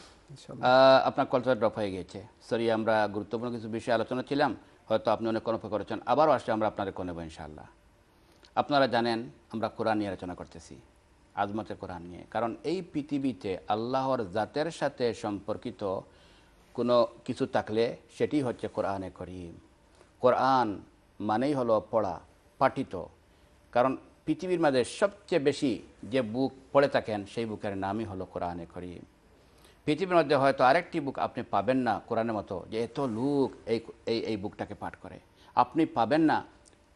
Speaker 2: আপনার কলটা ড্রপ হয়ে গেছে সরি আমরা গুরুত্বপূর্ণ কিছু বিষয়ে আলোচনা ছিলাম হয়তো আপনি অনেক কর্মপে করেছেন আবারও আসে আমরা আপনাদের নেব ইনশাআল্লাহ আপনারা জানেন আমরা কোরআন নিয়ে আলোচনা করতেছি আজমতের কোরআন নিয়ে কারণ এই পৃথিবীতে আল্লাহর জাতের সাথে সম্পর্কিত কোনো কিছু থাকলে সেটি হচ্ছে কোরআনে করিম কোরআন মানেই হলো পড়া পাঠিত কারণ পৃথিবীর মাঝে সবচেয়ে বেশি যে বুক পড়ে থাকেন সেই বুকের নামই হলো কোরআনে করিম পৃথিবীর মধ্যে হয়তো আরেকটি বুক আপনি পাবেন না কোরআনের মতো যে এত লোক এই এই এই বুকটাকে পাঠ করে আপনি পাবেন না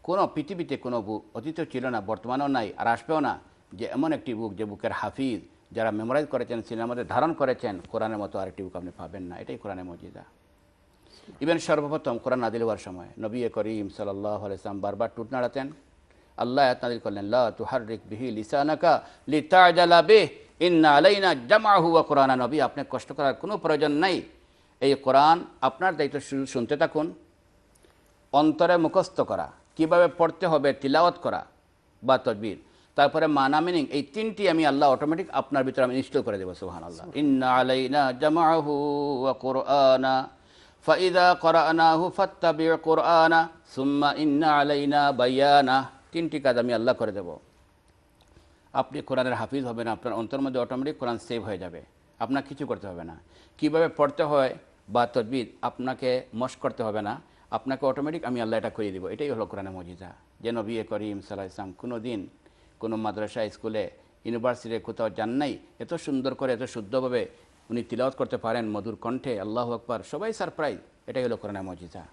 Speaker 2: কোনো পৃথিবীতে কোনো বুক অতীত ছিল না বর্তমানেও নাই আর আসবেও না যে এমন একটি বুক যে বুকের হাফিজ যারা মেমোরাইজ করেছেন সিনেমাতে ধারণ করেছেন কোরআনের মতো আরেকটি বুক আপনি পাবেন না এটাই কোরআনের মজিদা ইভেন সর্বপ্রথম কোরআন আদিল হওয়ার সময় নবী করিম সাল্লাহ আলাইসলাম বারবার টুট নাড়াতেন আল্লাহ নাদিল করলেন লা তুহারিক বিহি লিসানাকা লিতা বেহ ইন্না আলাইনা জামাহু কোরআন নবী আপনি কষ্ট করার কোনো প্রয়োজন নাই এই কোরআন আপনার দায়িত্ব শুনতে থাকুন অন্তরে মুখস্থ করা কিভাবে পড়তে হবে তিলাওয়াত করা বা তদবির তারপরে মানা মিনিং এই তিনটি আমি আল্লাহ অটোমেটিক আপনার ভিতরে আমি ইনস্টল করে দেবো সুহান আল্লাহ ইন্না আলাইনা জামাহু কোরআনা ফাইদা হু ফাত্তাবি কোরআনা সুম্মা ইন্না আলাইনা বাইয়ানা তিনটি কাজ আমি আল্লাহ করে দেবো আপনি কোরআনের হাফিজ হবেন আপনার অন্তর মধ্যে অটোমেটিক কোরআন সেভ হয়ে যাবে আপনার কিছু করতে হবে না কিভাবে পড়তে হয় বা তদবিদ আপনাকে মশ করতে হবে না আপনাকে অটোমেটিক আমি আল্লাহ এটা করিয়ে দিব এটাই হলো কোরআনের মজিদা যে নবী করিম সাল্লাহ ইসলাম কোনো দিন কোনো মাদ্রাসা স্কুলে ইউনিভার্সিটিতে কোথাও যান নাই এত সুন্দর করে এত শুদ্ধভাবে উনি তিলওয়াত করতে পারেন মধুর কণ্ঠে আল্লাহ আকবর সবাই সারপ্রাইজ এটাই হলো কোরআনের মজিদা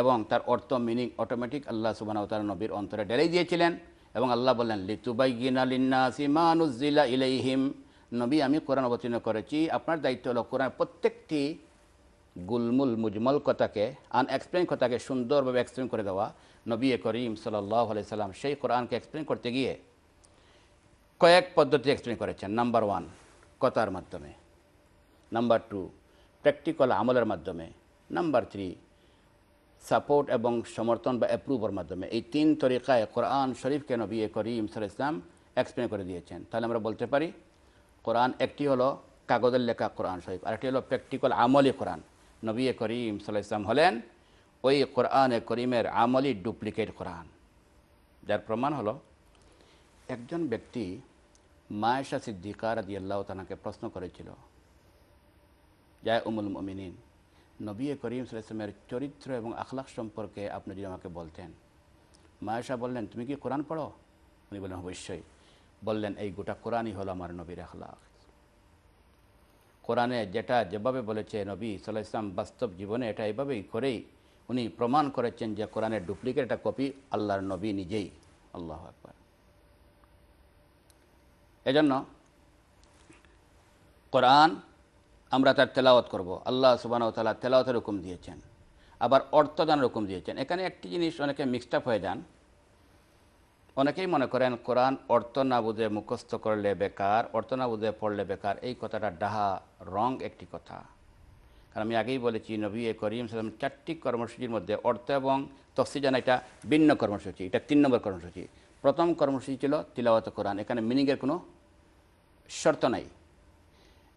Speaker 2: এবং তার অর্থ মিনিং অটোমেটিক আল্লাহ সুবাহ নবীর অন্তরে ডেলে দিয়েছিলেন এবং আল্লাহ বললেন লিতুবাইগিনালিনাসিমানুজ্জিলা ইলাইহিম নবী আমি কোরআন অবতীর্ণ করেছি আপনার দায়িত্ব হলো কোরআন প্রত্যেকটি গুলমুল মুজমল কথাকে আনএক্সপ্লেন কথাকে সুন্দরভাবে এক্সপ্লেন করে দেওয়া নবী করিম সাল্লাহ সাল্লাম সেই কোরআনকে এক্সপ্লেন করতে গিয়ে কয়েক পদ্ধতি এক্সপ্লেন করেছেন নাম্বার ওয়ান কথার মাধ্যমে নাম্বার টু প্র্যাকটিক্যাল আমলের মাধ্যমে নাম্বার থ্রি সাপোর্ট এবং সমর্থন বা অ্যাপ্রুভের মাধ্যমে এই তিন তরিকায় কোরআন শরীফকে নবী করিম সাল ইসলাম এক্সপ্লেন করে দিয়েছেন তাহলে আমরা বলতে পারি কোরআন একটি হলো কাগজের লেখা কোরআন শরীফ আরেকটি হলো প্র্যাকটিক্যাল আমলি কোরআন নবী করিম সাল্লাহ ইসলাম হলেন ওই এ করিমের আমলি ডুপ্লিকেট কোরআন যার প্রমাণ হলো একজন ব্যক্তি মায়েশা সিদ্দিকার দিয়াল্লাহ তানাকে প্রশ্ন করেছিল জয় উমুল মমিনিন নবী করিম সালামের চরিত্র এবং আখলাখ সম্পর্কে আপনি যদি আমাকে বলতেন মায়াশা বললেন তুমি কি কোরআন পড়ো উনি বললেন অবশ্যই বললেন এই গোটা কোরআনই হলো আমার নবীর আখলাখ কোরআনে যেটা যেভাবে বলেছে নবী সাল্লাহ ইসলাম বাস্তব জীবনে এটা এভাবেই করেই উনি প্রমাণ করেছেন যে কোরআনের ডুপ্লিকেট একটা কপি আল্লাহর নবী নিজেই আল্লাহ আকবর এজন্য কোরআন আমরা তার তেলাওয়াত করব আল্লাহ সুবানাও তালা তেলাওয়াতের হুকুম দিয়েছেন আবার অর্থদান রকম দিয়েছেন এখানে একটি জিনিস অনেকে মিক্সড আপ হয়ে যান অনেকেই মনে করেন কোরআন অর্থ না বুঝে মুখস্থ করলে বেকার অর্থ না বুঝে পড়লে বেকার এই কথাটা ডাহা রং একটি কথা কারণ আমি আগেই বলেছি নবী এ করিম সালাম চারটি কর্মসূচির মধ্যে অর্থ এবং জানা এটা ভিন্ন কর্মসূচি এটা তিন নম্বর কর্মসূচি প্রথম কর্মসূচি ছিল তিলাওয়াত কোরআন এখানে মিনিংয়ের কোনো শর্ত নাই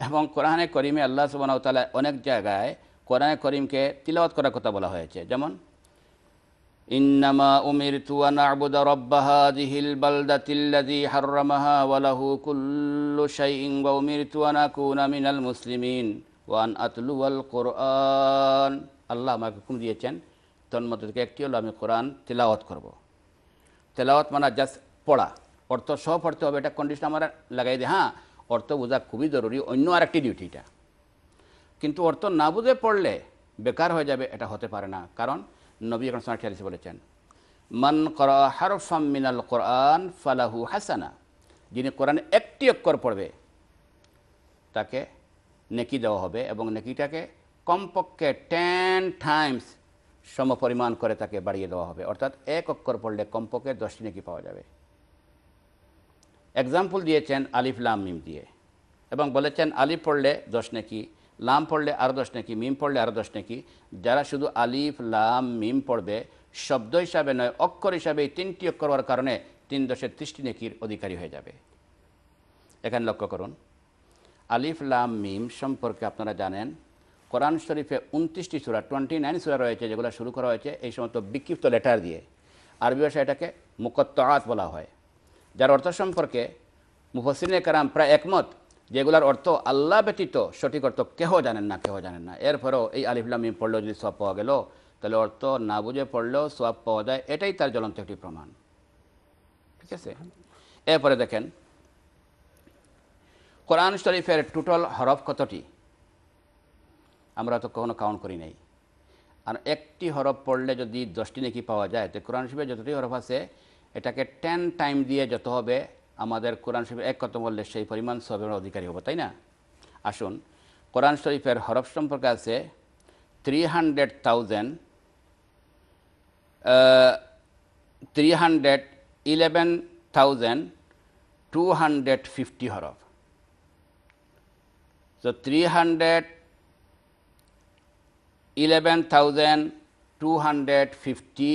Speaker 2: এবং কোরআনে করিমে আল্লাহ সুবাহতালা অনেক জায়গায় কোরআনে করিমকে তিলাওয়াত করার কথা বলা হয়েছে যেমন ইন্নামা উমির তুয়ান আবুদা রব্বাহাদিহিল বালদাতিল্লাদি হাররামাহা ওয়ালাহু কুল্লু শাইং বা উমির তুয়ানা কুনা মিনাল মুসলিমিন ওয়ান আতলু কোরআন আল্লাহ আমাকে হুকুম দিয়েছেন তন্মধ্য একটি হলো আমি কোরআন তেলাওয়াত করব। তেলাওয়াত মানে জাস্ট পড়া অর্থ সব পড়তে হবে এটা কন্ডিশন আমার লাগাই দিই হ্যাঁ অর্থ বোঝা খুবই জরুরি অন্য আরেকটি ডিউটিটা কিন্তু অর্থ না বুঝে পড়লে বেকার হয়ে যাবে এটা হতে পারে না কারণ নবী এখন সাল খেয়ালিসে বলেছেন মান করা হারফাম মিনাল কোরআন ফালাহু হাসানা যিনি কোরআন একটি অক্ষর পড়বে তাকে নেকি দেওয়া হবে এবং নেকিটাকে কমপক্ষে টেন টাইমস সমপরিমাণ করে তাকে বাড়িয়ে দেওয়া হবে অর্থাৎ এক অক্ষর পড়লে কমপক্ষে দশটি নেকি পাওয়া যাবে এক্সাম্পল দিয়েছেন আলিফ লাম মিম দিয়ে এবং বলেছেন আলিফ পড়লে দশ নাকি লাম পড়লে আরও দশ নাকি মিম পড়লে আরও দশ নাকি যারা শুধু আলিফ লাম মিম পড়বে শব্দ হিসাবে নয় অক্ষর হিসাবে তিনটি অক্ষর হওয়ার কারণে তিন দশের তৃষ্টি নেকির অধিকারী হয়ে যাবে এখানে লক্ষ্য করুন আলিফ লাম মিম সম্পর্কে আপনারা জানেন কোরআন শরীফে উনত্রিশটি সুরা টোয়েন্টি নাইন সুরা রয়েছে যেগুলো শুরু করা হয়েছে এই সমস্ত বিক্ষিপ্ত লেটার দিয়ে আরবি ভাষায় এটাকে মুকত্তাত বলা হয় যার অর্থ সম্পর্কে মুফসিনে কারাম প্রায় একমত যেগুলার অর্থ আল্লাহ ব্যতীত সঠিক অর্থ কেহ জানেন না কেহ জানেন না এরপরেও এই আলিফুল্লাহ মিম পড়লেও যদি সব পাওয়া গেল তাহলে অর্থ না বুঝে পড়লেও সোয়াব পাওয়া যায় এটাই তার জ্বলন্ত একটি প্রমাণ ঠিক আছে এরপরে দেখেন কোরআন শরীফের টোটাল হরফ কতটি আমরা তো কখনো কাউন্ট করি নাই আর একটি হরফ পড়লে যদি দশটি নেকি পাওয়া যায় তো কোরআন শরীফের যতটি হরফ আছে এটাকে টেন টাইম দিয়ে যত হবে আমাদের কোরআন শরীফের এক কত বললে সেই পরিমাণ সবের অধিকারী হবো তাই না আসুন কোরআন শরীফের হরফ সম্পর্কে আছে three hundred thousand three hundred eleven thousand two hundred fifty হরফ তো three hundred eleven thousand two hundred fifty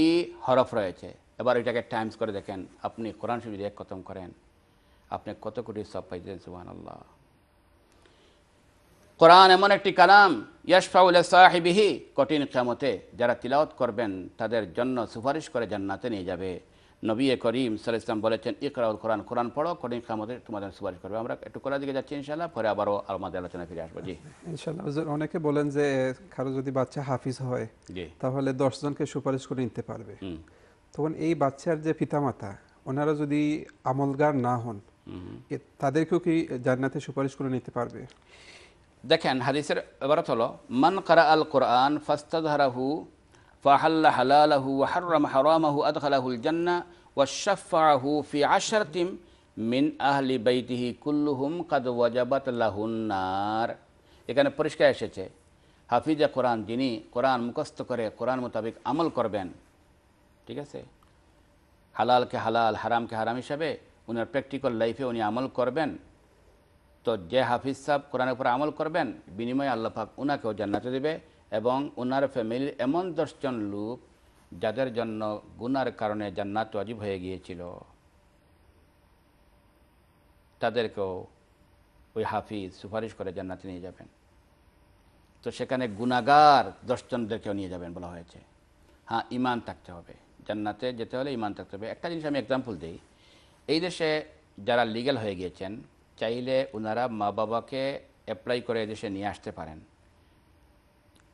Speaker 2: হরফ রয়েছে এবার এটাকে টাইমস করে দেখেন আপনি কোরআন শরীফ যদি এক খতম করেন আপনি কত কোটি সব পাইতেন সুহান আল্লাহ কোরআন এমন একটি কালাম ইয়াশফাউল সাহেবিহি কঠিন ক্ষমতে যারা তিলাওত করবেন তাদের জন্য সুপারিশ করে জান্নাতে নিয়ে যাবে নবী করিম সাল ইসলাম বলেছেন ইকরাউল কোরআন কোরআন পড়ো কঠিন ক্ষমতে তোমাদের সুপারিশ করবে আমরা একটু কোরআন দিকে যাচ্ছি ইনশাল্লাহ পরে আবারও আমাদের আলোচনা ফিরে আসবো জি
Speaker 1: ইনশাল্লাহ অনেকে বলেন যে কারো যদি বাচ্চা হাফিজ হয় তাহলে দশজনকে সুপারিশ করে নিতে পারবে তখন এই বাচ্চার যে পিতা মাতা ওনারা যদি আমলগার না হন তাদেরকেও কি জান্নাতে সুপারিশ করে নিতে পারবে
Speaker 2: দেখেন হাদিসের এবার হলো মান কারা আল কোরআন ফাস্তাদহারাহু ফাহাল্লা হালালাহু হারাম হারামাহু আদখালাহুল জান্না ওয়াশাফাহু ফি আশারতিম মিন আহলি বাইতিহি কুল্লুহুম কাদ ওয়াজাবাত লাহুন্নার এখানে পরিষ্কার এসেছে হাফিজা কোরআন যিনি কোরআন মুখস্থ করে কোরআন মোতাবেক আমল করবেন ঠিক আছে হালালকে হালাল হারামকে হারাম হিসাবে উনার প্র্যাকটিক্যাল লাইফে উনি আমল করবেন তো যে হাফিজ সাহ কোরআনের উপর আমল করবেন বিনিময়ে আল্লাফাক ওনাকেও উনাকেও জান্নাতে দেবে এবং ওনার ফ্যামিলির এমন দশজন লোক যাদের জন্য গুনার কারণে জান্নাত অজীব হয়ে গিয়েছিল তাদেরকেও ওই হাফিজ সুপারিশ করে জান্নাতে নিয়ে যাবেন তো সেখানে গুণাগার দশজনদেরকেও নিয়ে যাবেন বলা হয়েছে হ্যাঁ ইমান থাকতে হবে জান্নাতে যেতে হলে ইমান থাকতে হবে একটা জিনিস আমি এক্সাম্পল দিই এই দেশে যারা লিগ্যাল হয়ে গিয়েছেন চাইলে ওনারা মা বাবাকে অ্যাপ্লাই করে এদেশে নিয়ে আসতে পারেন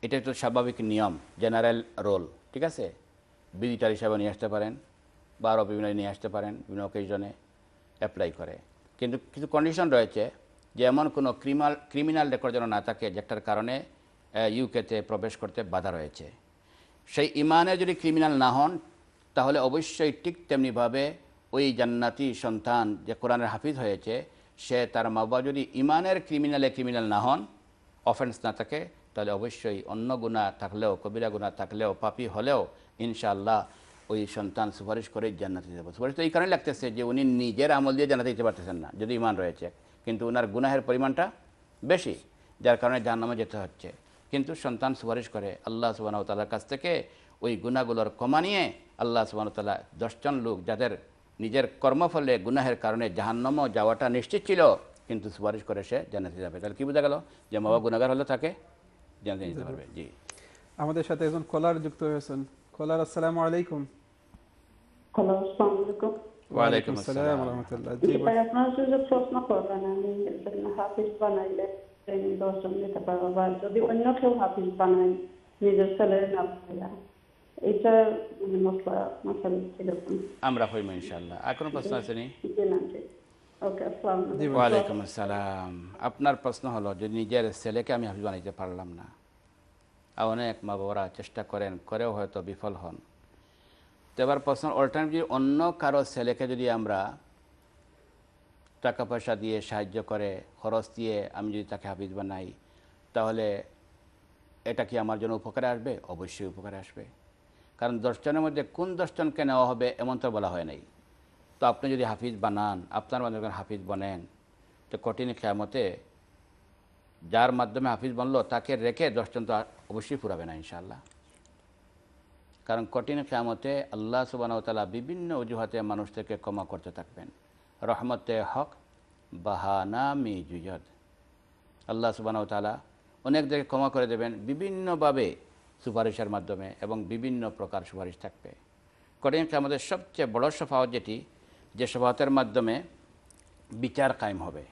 Speaker 2: এটা তো স্বাভাবিক নিয়ম জেনারেল রোল ঠিক আছে বিজিটার হিসাবে নিয়ে আসতে পারেন বা আরও বিভিন্ন নিয়ে আসতে পারেন বিভিন্ন অকেশনে অ্যাপ্লাই করে কিন্তু কিছু কন্ডিশন রয়েছে যে এমন কোনো ক্রিমাল ক্রিমিনাল রেকর্ড যেন না থাকে যেটার কারণে ইউকেতে প্রবেশ করতে বাধা রয়েছে সেই ইমানে যদি ক্রিমিনাল না হন তাহলে অবশ্যই ঠিক তেমনিভাবে ওই জান্নাতি সন্তান যে কোরআনের হাফিজ হয়েছে সে তার মা বাবা যদি ইমানের ক্রিমিনালে ক্রিমিনাল না হন অফেন্স না থাকে তাহলে অবশ্যই অন্য গুণা থাকলেও কবিরা গুণা থাকলেও পাপি হলেও ইনশাআল্লাহ ওই সন্তান সুপারিশ করে জান্নাতি যেতে সুপারিশ তো এই কারণে লাগতেছে যে উনি নিজের আমল দিয়ে জানাতে দিতে পারতেছেন না যদি ইমান রয়েছে কিন্তু ওনার গুনাহের পরিমাণটা বেশি যার কারণে জাহান্নামে যেতে হচ্ছে কিন্তু সন্তান সুপারিশ করে আল্লাহ সুবাহ তালার কাছ থেকে ওই গুণাগুলোর কমা নিয়ে আল্লাহ সুবাহতাল্লাহ দশজন লোক যাদের নিজের কর্মফলে গুনাহের কারণে জাহান্নম যাওয়াটা নিশ্চিত ছিল কিন্তু সুপারিশ করে সে জানাতে যাবে তাহলে কী বোঝা গেল যে মা বাবা গুণাগার হলে তাকে জানাতে যেতে পারবে জি
Speaker 1: আমাদের সাথে একজন কলার যুক্ত হয়েছেন কলার আসসালামু আলাইকুম আমি
Speaker 3: নিজের ছেলের নাম মানে
Speaker 2: আমরা হইব ইনশাআল্লাহ আর কোনো প্রশ্ন আছে ওয়ালাইকুম আসসালাম আপনার প্রশ্ন হলো যে নিজের ছেলেকে আমি হাফিজ বানাইতে পারলাম না অনেক মা বাবারা চেষ্টা করেন করেও হয়তো বিফল হন তো এবার প্রশ্ন অল্টারনেটিভ অন্য কারো ছেলেকে যদি আমরা টাকা পয়সা দিয়ে সাহায্য করে খরচ দিয়ে আমি যদি তাকে হাফিজ বানাই তাহলে এটা কি আমার জন্য উপকারে আসবে অবশ্যই উপকারে আসবে কারণ দশজনের মধ্যে কোন দশজনকে নেওয়া হবে এমন তো বলা হয় নাই তো আপনি যদি হাফিজ বানান আপনার মাধ্যমে হাফিজ বনেন তো কঠিন খেয়ামতে যার মাধ্যমে হাফিজ বানলো তাকে রেখে দশজন তো অবশ্যই ফুরাবে না ইনশাল্লাহ কারণ কঠিন খেয়ামতে আল্লাহ সুবানাউতালা বিভিন্ন অজুহাতে মানুষ থেকে ক্ষমা করতে থাকবেন রহমতে হক বাহানা মিজুজদ আল্লাহ সুবানাউতালা অনেক জায়গায় ক্ষমা করে দেবেন বিভিন্নভাবে সুপারিশের মাধ্যমে এবং বিভিন্ন প্রকার সুপারিশ থাকবে কঠিন আমাদের সবচেয়ে বড় সফাহত যেটি যে সফাহতের মাধ্যমে বিচার কায়েম হবে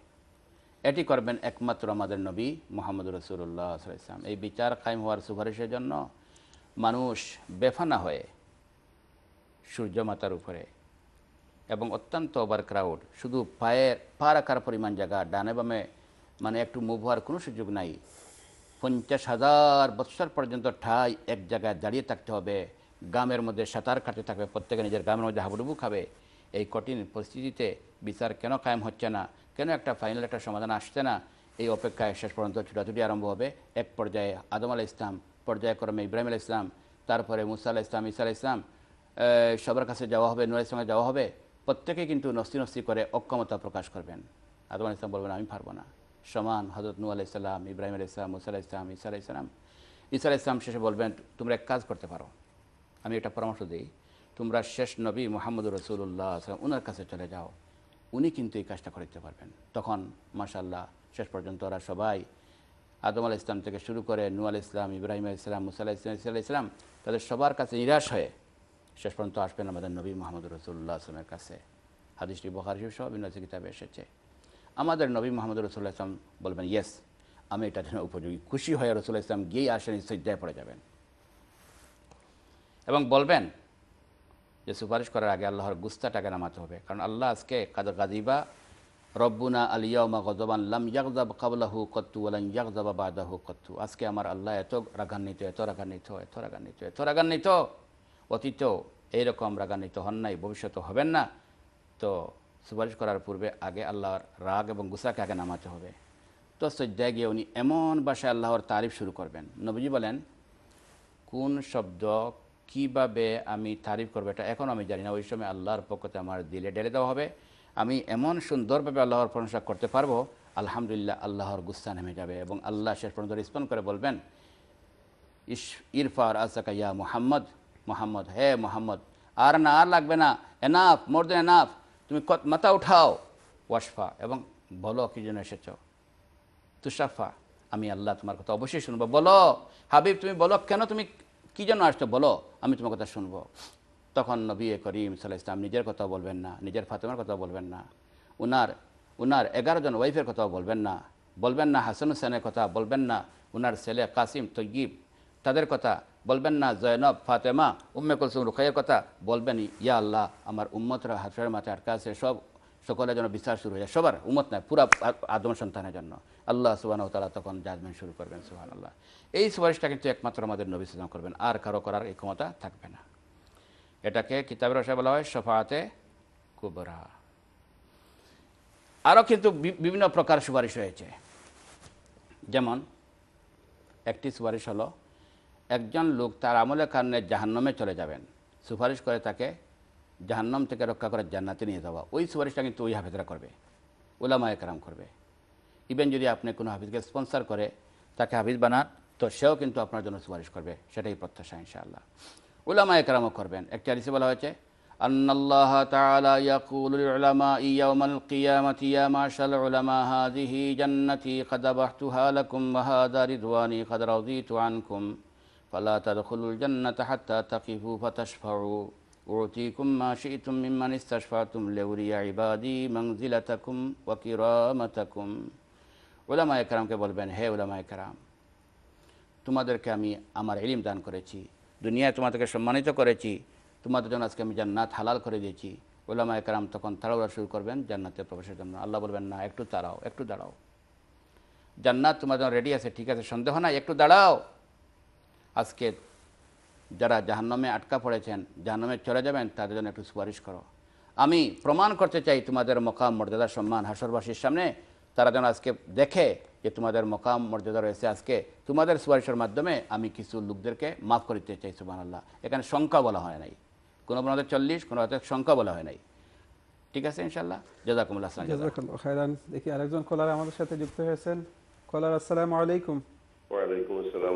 Speaker 2: এটি করবেন একমাত্র আমাদের নবী মোহাম্মদ রসুল্লাহ ইসলাম এই বিচার কায়েম হওয়ার সুপারিশের জন্য মানুষ বেফানা হয়ে সূর্যমাতার উপরে এবং অত্যন্ত ওভার ক্রাউড শুধু পায়ের পা রাখার পরিমাণ জায়গা ডানে বামে মানে একটু মুভ হওয়ার কোনো সুযোগ নাই পঞ্চাশ হাজার বৎসর পর্যন্ত ঠাই এক জায়গায় দাঁড়িয়ে থাকতে হবে গ্রামের মধ্যে সাঁতার কাটতে থাকবে প্রত্যেকে নিজের গ্রামের মধ্যে হাবুডুবু খাবে এই কঠিন পরিস্থিতিতে বিচার কেন কায়েম হচ্ছে না কেন একটা ফাইনাল একটা সমাধান আসছে না এই অপেক্ষায় শেষ পর্যন্ত ছুটাছুটি আরম্ভ হবে এক পর্যায়ে আদম আলা ইসলাম পর্যায়ক্রমে ইব্রাহিম আল ইসলাম তারপরে মুসা আল ইসলাম ইসা আল ইসলাম সবার কাছে যাওয়া হবে নুর ইসলামে যাওয়া হবে প্রত্যেকে কিন্তু নস্তি নস্তি করে অক্ষমতা প্রকাশ করবেন আদম আল ইসলাম বলবেন আমি পারবো না সমান হজরত নু আলাইসাল্লাম ইসলাম ইব্রাহিম আলাহ ইসলাম মুসা ইসলাম ইসা ইসলাম ইসা ইসলাম শেষে বলবেন তোমরা এক কাজ করতে পারো আমি একটা পরামর্শ দিই তোমরা শেষ নবী মোহাম্মদ রসুল্লাহ আসলাম ওনার কাছে চলে যাও উনি কিন্তু এই কাজটা করতে পারবেন তখন মাসাল্লাহ শেষ পর্যন্ত ওরা সবাই আদম আল ইসলাম থেকে শুরু করে নু আল ইসলাম ইব্রাহিম আল ইসলাম মুসাল্লাহ ইসলাম ইসা ইসলাম তাদের সবার কাছে নিরাশ হয়ে শেষ পর্যন্ত আসবেন আমাদের নবী মোহাম্মদ রসুল্লাহ আসলামের কাছে হাদিসটি বহার সব বিভিন্ন কিতাবে এসেছে আমাদের নবী মোহাম্মদ রসুল্লাহ ইসলাম বলবেন ইয়েস আমি এটা যেন উপযোগী খুশি হয়ে রসুল্লাহ ইসলাম গিয়েই আসেন সজ্জায় পড়ে যাবেন এবং বলবেন যে সুপারিশ করার আগে আল্লাহর গুস্তাটাকে নামাতে হবে কারণ আল্লাহ আজকে কাদা গাদিবা রব্বুনা আলিয়াউমা গজবান লাম ইয়াকজাব কাবলাহু কত্তু আলাম ইয়াকজাবা বাদাহু কত্তু আজকে আমার আল্লাহ এত রাগান্বিত এত রাগান্বিত এত রাগান্বিত এত রাগান্বিত অতীত এইরকম রাগান্বিত হন নাই ভবিষ্যতে হবেন না তো সুপারিশ করার পূর্বে আগে আল্লাহর রাগ এবং গুসাকে আগে নামাতে হবে তো সজ্জায় গিয়ে উনি এমন বাসায় আল্লাহর তারিফ শুরু করবেন নবীজি বলেন কোন শব্দ কিভাবে আমি তারিফ করবো এটা এখন আমি জানি না ওই সময় আল্লাহর পক্ষতে আমার দিলে ডেলে দেওয়া হবে আমি এমন সুন্দরভাবে আল্লাহর প্রশংসা করতে পারবো আলহামদুলিল্লাহ আল্লাহর গুসা নেমে যাবে এবং আল্লাহ শেষ পর্যন্ত রিস্পন্ড করে বলবেন ইস ইরফার আসাকা ইয়া মোহাম্মদ মোহাম্মদ হে মোহাম্মদ আর না আর লাগবে না এনাফ মোর দেন এনাফ তুমি মাথা উঠাও ওয়াশফা এবং বলো কি জন্য এসেছ তুষাফা আমি আল্লাহ তোমার কথা অবশ্যই শুনবো বলো হাবিব তুমি বলো কেন তুমি কী জন্য আসছো বলো আমি তোমার কথা শুনবো তখন নবী করিম সাল্লাহ ইসলাম নিজের কথা বলবেন না নিজের ফাতেমার কথা বলবেন না উনার উনার এগারো জন ওয়াইফের কথাও বলবেন না বলবেন না হাসান হুসেনের কথা বলবেন না উনার ছেলে কাসিম তৈয়িব তাদের কথা বলবেন না জয়নব ফাতেমা উম্মে কুলসুম রুখাইয়ের কথা বলবেন ইয়া আল্লাহ আমার উম্মতরা হাফের মাথায় আটকা আছে সব সকলের জন্য বিচার শুরু হয়ে যায় সবার উম্মত নয় পুরা আদম সন্তানের জন্য আল্লাহ সুবাহ তালা তখন জাজমেন্ট শুরু করবেন সুহান আল্লাহ এই সুপারিশটা কিন্তু একমাত্র আমাদের নবী সালাম করবেন আর কারো করার এই ক্ষমতা থাকবে না এটাকে কিতাবের রসায় বলা হয় সফাতে কুবরা আরও কিন্তু বিভিন্ন প্রকার সুপারিশ হয়েছে যেমন একটি সুপারিশ হলো একজন লোক তার আমলের কারণে জাহান্নমে চলে যাবেন সুপারিশ করে তাকে জাহান্নম থেকে রক্ষা করে জান্নাতে নিয়ে যাওয়া ওই সুপারিশটা কিন্তু ওই হাফিজরা করবে ওলামায় কারাম করবে ইভেন যদি আপনি কোনো হাফিজকে স্পন্সার করে তাকে হাফিজ বানান তো সেও কিন্তু আপনার জন্য সুপারিশ করবে সেটাই প্রত্যাশা ইনশাআল্লাহ ওলামায় একরামও করবেন একটা হাদিসে বলা হয়েছে আন্নাল্লাহ তাআলা ইয়াকুলুল উলামা ইয়াউমাল কিয়ামাতি ইয়া মাশাল উলামা হাযিহি জান্নাতি কদ বাহতুহা লাকুম ওয়া হাযা রিদওয়ানি কদ রাযীতু ফালা তাদখুলুল জান্নাতা হাত্তা তাকিফু ফাতাশফাউ উতিকুম মা শিতুম মিম্মান ইস্তাশফাতুম লেউরিয়া ইবাদি মংজিলাতাকুম ওয়াকিরামাতাকুম ওলামা একরামকে বলবেন হে ওলামা কারাম তোমাদেরকে আমি আমার ইলিম দান করেছি দুনিয়ায় তোমাদেরকে সম্মানিত করেছি তোমাদের জন্য আজকে আমি জান্নাত হালাল করে দিয়েছি ওলামা একরাম তখন তাড়াউড়া শুরু করবেন জান্নাতে প্রবেশের জন্য আল্লাহ বলবেন না একটু তাড়াও একটু দাঁড়াও জান্নাত তোমার রেডি আছে ঠিক আছে সন্দেহ না একটু দাঁড়াও আজকে যারা জাহান্নামে আটকা পড়েছেন জাহান্নামে চলে যাবেন তাদের জন্য একটু সুপারিশ করো আমি প্রমাণ করতে চাই তোমাদের মকাম মর্যাদা সম্মান হাসরবাসীর সামনে তারা যেন আজকে দেখে যে তোমাদের মকাম মর্যাদা রয়েছে আজকে তোমাদের সুপারিশের মাধ্যমে আমি কিছু লোকদেরকে মাফ করিতে চাই সুবাহ আল্লাহ এখানে শঙ্কা বলা হয় নাই কোনো কোনো চল্লিশ কোনো হাতে শঙ্কা বলা হয় নাই ঠিক আছে ইনশাল্লাহ জাজাকুমুল্লাহ
Speaker 1: খাইরান দেখি আরেকজন খোলার আমাদের সাথে যুক্ত হয়েছেন কলার আসসালামু আলাইকুম ওয়ালাইকুম আসসালাম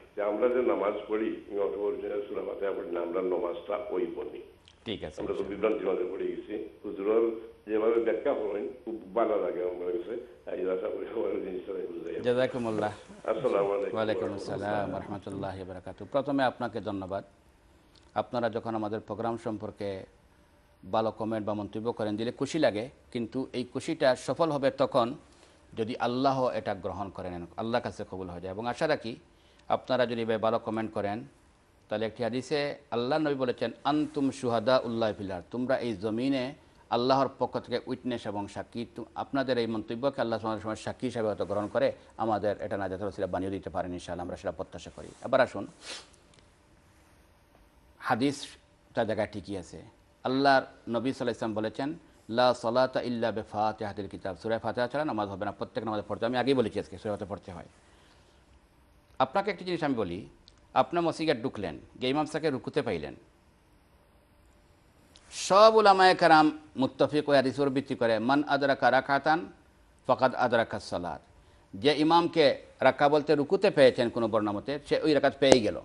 Speaker 3: আমরা যে নামাজ পড়ি
Speaker 1: সুরামাতে পড়ি আমরা নামাজটা ওই পড়ি ঠিক আছে আমরা তো আচ্ছা। বিভ্রান্তি মাঝে পড়ে গেছি হুজুরর যেভাবে ব্যাখ্যা করেন খুব ভালো লাগে আমার কাছে এই আশা করি আমার জিনিসটা বুঝাই জাজাকুমুল্লাহ আসসালামু আলাইকুম ওয়ালাইকুম আসসালাম
Speaker 2: রহমতুল্লাহি ওয়া প্রথমে আপনাকে ধন্যবাদ আপনারা যখন আমাদের প্রোগ্রাম সম্পর্কে ভালো কমেন্ট বা মন্তব্য করেন দিলে খুশি লাগে কিন্তু এই খুশিটা সফল হবে তখন যদি আল্লাহ এটা গ্রহণ করেন আল্লাহ কাছে কবুল হয়ে যায় এবং আশা রাখি আপনারা যদি ভাই ভালো কমেন্ট করেন তাহলে একটি হাদিসে আল্লাহ নবী বলেছেন আন্তুম সুহাদা উল্লাহ ফিলার তোমরা এই জমিনে আল্লাহর পক্ষ থেকে উইটনেস এবং সাক্ষী আপনাদের এই মন্তব্যকে আল্লাহ সময় সাক্ষী হিসাবে হয়তো গ্রহণ করে আমাদের এটা না যাতে সেটা বানিয়ে দিতে পারেন ইনশাআল্লাহ আমরা সেটা প্রত্যাশা করি এবার আসুন হাদিস তার জায়গায় ঠিকই আছে আল্লাহর নবী সাল্লাহ ইসলাম বলেছেন লা সলাতা ইল্লা ফাতে হাতিল কিতাব সুরায় ফাতে ছাড়া নামাজ হবে না প্রত্যেক নামাজ পড়তে আমি আগেই বলেছি আজকে সুরায় পড়তে হয় আপনাকে একটি জিনিস আমি বলি আপনার মসিগার ঢুকলেন গেইমাম সাকে রুকুতে পাইলেন সব উলামায় কারাম মুতফিক ও হাদিসের বৃত্তি করে মান আদরাকা রাখাতান ফকাত আদরাকা সলাদ যে ইমামকে রাখা বলতে রুকুতে পেয়েছেন কোনো বর্ণামতে সে ওই রাকাত পেয়ে গেল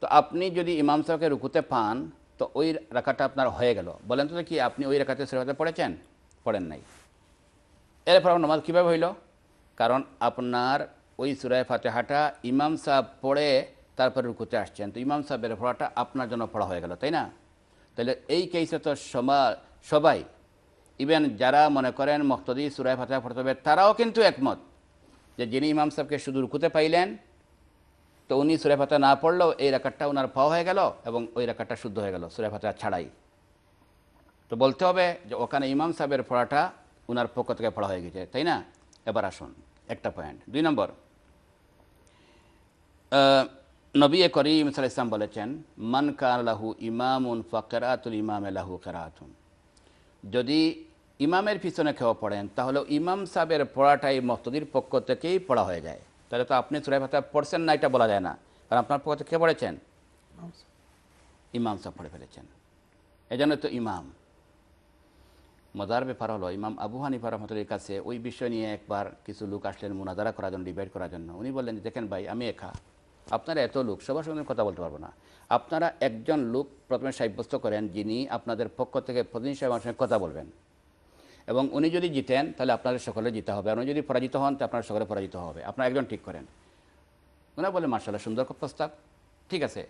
Speaker 2: তো আপনি যদি ইমাম সাহকে রুকুতে পান তো ওই রাখাটা আপনার হয়ে গেল বলেন তো কি আপনি ওই রাখাতে সেরাতে পড়েছেন পড়েন নাই এরপর নমাজ কীভাবে হইল কারণ আপনার ওই সুরায় ফাতেহাটা ইমাম সাহেব পড়ে তারপরে রুকুতে আসছেন তো ইমাম সাহেবের পড়াটা আপনার জন্য পড়া হয়ে গেল তাই না তাহলে এই কেসে তো সবাই ইভেন যারা মনে করেন মক্তদি সুরায় ফাতে পড়তে হবে তারাও কিন্তু একমত যে যিনি ইমাম সাহেবকে শুধু রুকুতে পাইলেন তো উনি সুরায় ফাতে না পড়লেও এই রাকাতটা ওনার পাওয়া হয়ে গেল এবং ওই রাকাতটা শুদ্ধ হয়ে গেল সুরায় ফাতে ছাড়াই তো বলতে হবে যে ওখানে ইমাম সাহেবের পড়াটা ওনার পক্ষ থেকে পড়া হয়ে গেছে তাই না এবার আসুন একটা পয়েন্ট দুই নম্বর নবী করিম সাল ইসলাম বলেছেন মান কার লাহু ইমামুন ফকরাতুল ইমামে লাহু কেরাতুন যদি ইমামের পিছনে কেউ পড়েন তাহলে ইমাম সাহেবের পড়াটাই মস্তদির পক্ষ থেকেই পড়া হয়ে যায় তাহলে তো আপনি সুরাই ভাতা পড়ছেন না এটা বলা যায় না কারণ আপনার পক্ষ থেকে পড়েছেন ইমাম সাহেব পড়ে ফেলেছেন এজন্য তো ইমাম মজার ব্যাপার হলো ইমাম আবু হানিফা রহমতুল্লির কাছে ওই বিষয় নিয়ে একবার কিছু লোক আসলেন মোনাজারা করার জন্য ডিবেট করার জন্য উনি বললেন দেখেন ভাই আমি একা আপনারা এত লোক সবার সঙ্গে কথা বলতে পারবো না আপনারা একজন লোক প্রথমে সাব্যস্ত করেন যিনি আপনাদের পক্ষ থেকে প্রতিনিধি সাহেব সঙ্গে কথা বলবেন এবং উনি যদি জিতেন তাহলে আপনাদের সকলে জিতে হবে আর উনি যদি পরাজিত হন তাহলে আপনার সকলে পরাজিত হবে আপনারা একজন ঠিক করেন ওনারা বলে মার্শাল্লাহ সুন্দর প্রস্তাব ঠিক আছে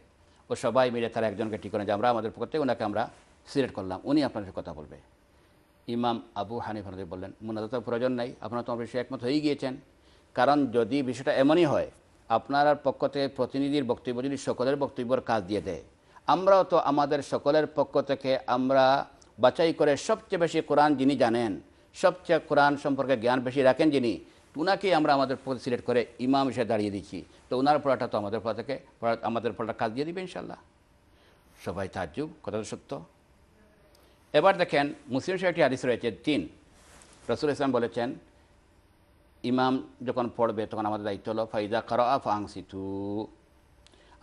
Speaker 2: ও সবাই মিলে তারা একজনকে ঠিক করেন যে আমরা আমাদের পক্ষ থেকে ওনাকে আমরা সিলেক্ট করলাম উনি আপনাদের কথা বলবে ইমাম আবু হানিফ বললেন মুনাজাতের প্রয়োজন নাই আপনারা তোমার বিষয়ে একমত হয়ে গিয়েছেন কারণ যদি বিষয়টা এমনই হয় আপনার পক্ষ থেকে প্রতিনিধির বক্তব্য যদি সকলের বক্তব্যর কাজ দিয়ে দেয় আমরাও তো আমাদের সকলের পক্ষ থেকে আমরা বাছাই করে সবচেয়ে বেশি কোরআন যিনি জানেন সবচেয়ে কোরআন সম্পর্কে জ্ঞান বেশি রাখেন যিনি উনাকেই আমরা আমাদের সিলেক্ট করে ইমাম হিসেবে দাঁড়িয়ে দিচ্ছি তো ওনার পড়াটা তো আমাদের পড়া থেকে আমাদের পড়াটা কাজ দিয়ে দিবে ইনশাল্লাহ সবাই তাজ্জুব কথা সত্য এবার দেখেন মুসলিম একটি হাদিস রয়েছে তিন রসুল ইসলাম বলেছেন ইমাম যখন পড়বে তখন আমাদের দায়িত্ব হলো ফাইদা করা ফাংসিতু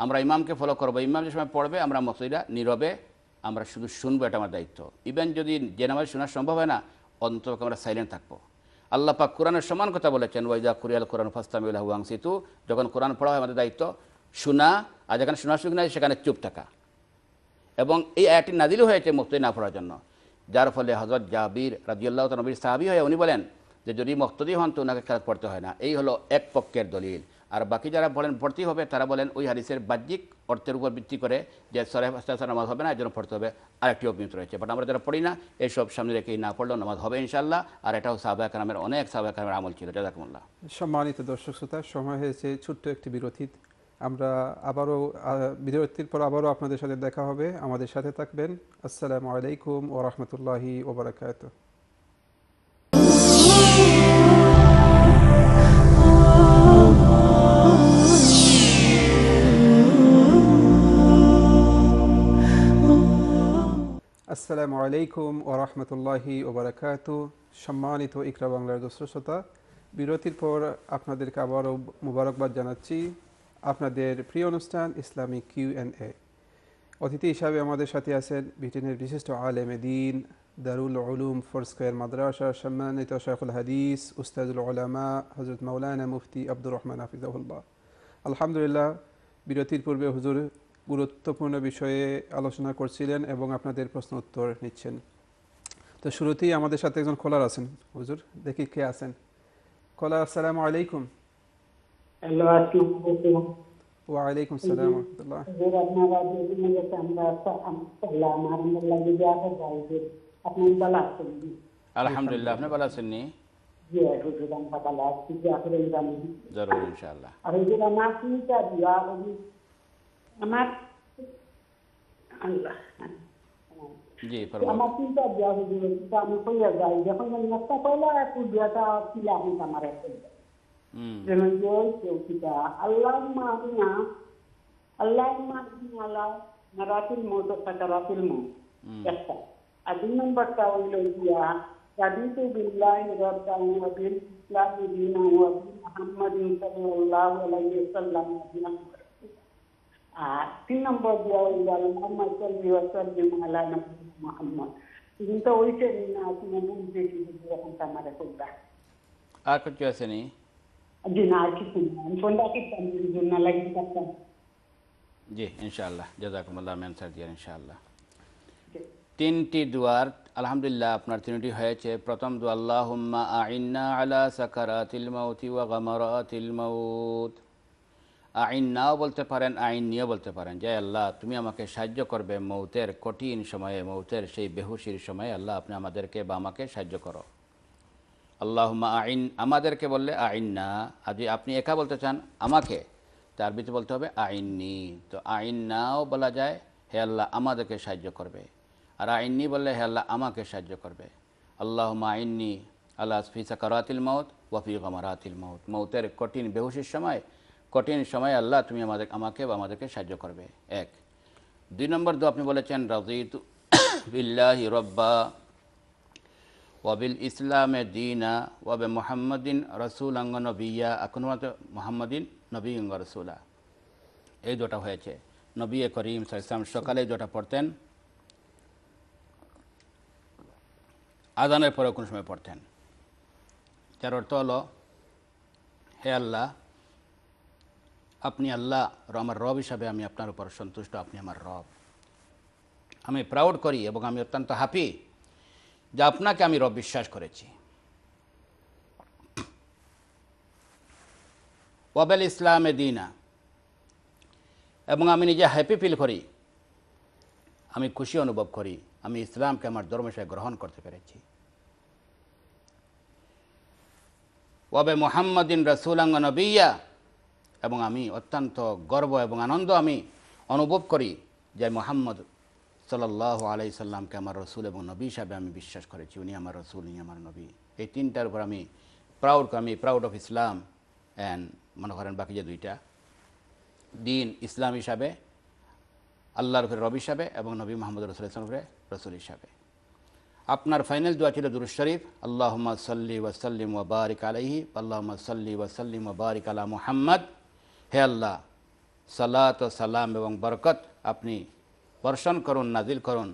Speaker 2: আমরা ইমামকে ফলো করবো ইমাম যে সময় পড়বে আমরা মসজিদা নীরবে আমরা শুধু শুনবো এটা আমার দায়িত্ব ইভেন যদি যে নামাজ শোনা সম্ভব হয় না অন্তত আমরা সাইলেন্ট থাকবো আল্লাহ পাক কোরআনের সমান কথা বলেছেন ওয়াইদা কুরিয়াল কোরআন ফাস্তামিউল্লাহ ওয়াংসিতু যখন কোরআন পড়া হয় আমাদের দায়িত্ব শোনা আর যেখানে শোনা শুনে নাই সেখানে চুপ থাকা এবং এই আয়াতটি নাজিল হয়েছে মুক্তি না পড়ার জন্য যার ফলে হজরত জাবির রাজিউল্লাহ নবীর সাহাবি হয়ে উনি বলেন যে যদি মক্তদি হন তো ওনাকে খেলাত পড়তে হয় না এই হলো এক পক্ষের দলিল আর বাকি যারা বলেন ভর্তি হবে তারা বলেন ওই হাদিসের বাহ্যিক অর্থের উপর ভিত্তি করে যে সরাহাস্তা নামাজ হবে না এর জন্য পড়তে হবে আরেকটি অগ্নিত রয়েছে বাট আমরা যারা পড়ি না এইসব সামনে রেখেই না পড়লেও নামাজ হবে ইনশাল্লাহ আর এটাও সাহবা কালামের অনেক সাহবা কালামের আমল ছিল জাজাকুমুল্লাহ
Speaker 1: সম্মানিত দর্শক শ্রোতা সময় হয়েছে ছোট্ট একটি বিরতি আমরা আবারও বিরতির পর আবারও আপনাদের সাথে দেখা হবে আমাদের সাথে থাকবেন আসসালামু আলাইকুম ও রহমতুল্লাহি ওবরাকাত আসসালামু আলাইকুম ও রহমতুল্লাহি ওবরাকাত সম্মানিত ইকরা বাংলার দোস্র বিরতির পর আপনাদেরকে আবারও মুবারকবাদ জানাচ্ছি আপনাদের প্রিয় অনুষ্ঠান ইসলামিক কিউ এন এ অতিথি হিসাবে আমাদের সাথে আছেন ব্রিটেনের বিশিষ্ট আলেম দিন দারুল উলুম ফোর স্কোয়ার মাদ্রাসা সম্মানিত শেখুল হাদিস উস্তাদুল আলামা হজরত মৌলানা মুফতি আব্দুর রহমান হাফিজাহুল্লাহ আলহামদুলিল্লাহ বিরতির পূর্বে হুজুর গুরুত্বপূর্ণ বিষয়ে আলোচনা করছিলেন এবং আপনাদের প্রশ্ন উত্তর নিচ্ছেন তো শুরুতেই আমাদের সাথে একজন খোলার আছেন হুজুর দেখি কে আছেন খোলা আসসালামু আলাইকুম وعليكم السلام ورحمة
Speaker 3: الله الحمد
Speaker 2: لله अपने बला सुननी जरूर
Speaker 3: इंशाल्लाह जी फरमाइए Hmm. jauh-jauh kita Allah mahina Allah mahina Allah naratil mu to kataratil mu kata hmm. ya, adin dia tadi tu billahi rabbil alamin la ilaha wa muhammadin sallallahu alaihi wasallam ah tin number dia dalam Muhammad sallallahu alaihi wasallam ala nabi Muhammad ಇಂಥ ವಯಸ್ಸಲ್ಲಿ ನಾವು ಮುಂದೆ ಅಂತ ಮಾಡಿಕೊಡ್ಡ
Speaker 2: Aku ಕೊಚ್ಚು
Speaker 1: seni. জি
Speaker 2: ইনশাআল্লাহ জাজাকুমুল্লাহ main sir জিয়ার ইনশাআল্লাহ তিনটি দুয়ার আলহামদুলিল্লাহ আপনার তিনটি হয়েছে প্রথম দু আল্লাহ হুম্মা আইন্না আলা সাকারাতিল মাউতি ওয়া গামারাতিল মাউত আইন্নাও বলতে পারেন আইন নিয়েও বলতে পারেন যে আল্লাহ তুমি আমাকে সাহায্য করবে মৌতের কঠিন সময়ে মৌতের সেই বেহুশির সময়ে আল্লাহ আপনি আমাদেরকে বা আমাকে সাহায্য করো আল্লাহ মা আইন আমাদেরকে বললে আইন না আর যদি আপনি একা বলতে চান আমাকে তার ভিতরে বলতে হবে আইননি তো আইন নাও বলা যায় হে আল্লাহ আমাদেরকে সাহায্য করবে আর আইননি বললে হে আল্লাহ আমাকে সাহায্য করবে আল্লাহ মা আইননি আল্লাহ ফি সাকারাতিল মৌত ওয়াফি কামারাতিল মৌত মৌতের কঠিন বেহুশির সময় কঠিন সময় আল্লাহ তুমি আমাদের আমাকে বা আমাদেরকে সাহায্য করবে এক দুই নম্বর দু আপনি বলেছেন রাজিত বিল্লাহি রব্বা ওয়াবিল ইসলামে দিনা ওয়াবে মোহাম্মদিন রসুল অঙ্গ এখন মোহাম্মদিন নবী অঙ্গ রসুলা এই দুটা হয়েছে নবী করিম সাইসলাম সকালে যেটা পড়তেন আদানের পরে কোন সময় পড়তেন যার অর্থ হলো হে আল্লাহ আপনি আল্লাহ আমার রব হিসাবে আমি আপনার উপর সন্তুষ্ট আপনি আমার রব আমি প্রাউড করি এবং আমি অত্যন্ত হ্যাপি যে আপনাকে আমি রব বিশ্বাস করেছি ওয়াবেল এ দিনা এবং আমি নিজে হ্যাপি ফিল করি আমি খুশি অনুভব করি আমি ইসলামকে আমার ধর্ম হিসেবে গ্রহণ করতে পেরেছি ওয়াবে মোহাম্মদিন রসুলাঙ্গ নবিয়া এবং আমি অত্যন্ত গর্ব এবং আনন্দ আমি অনুভব করি যে মোহাম্মদ সাল্লাহ আলাই সাল্লামকে আমার রসুল এবং নবী হিসাবে আমি বিশ্বাস করেছি উনি আমার রসুল উনি আমার নবী এই তিনটার উপর আমি প্রাউড আমি প্রাউড অফ ইসলাম অ্যান্ড মনে করেন বাকি যে দুইটা দিন ইসলাম হিসাবে আল্লাহর উপরে রব হিসাবে এবং নবী মোহাম্মদ রসুল ইসলাম উপরে রসুল হিসাবে আপনার ফাইনাল দোয়া ছিল দুরু শরীফ আল্লাহ সাল্লি ওয়াসাল্লিম বারিক আলহি আল্লাহ সাল্লি ওয়াসাল্লিম বারিক আলা মোহাম্মদ হে আল্লাহ সালাত ও সালাম এবং বরকত আপনি বর্ষণ করুন নাজিল করুন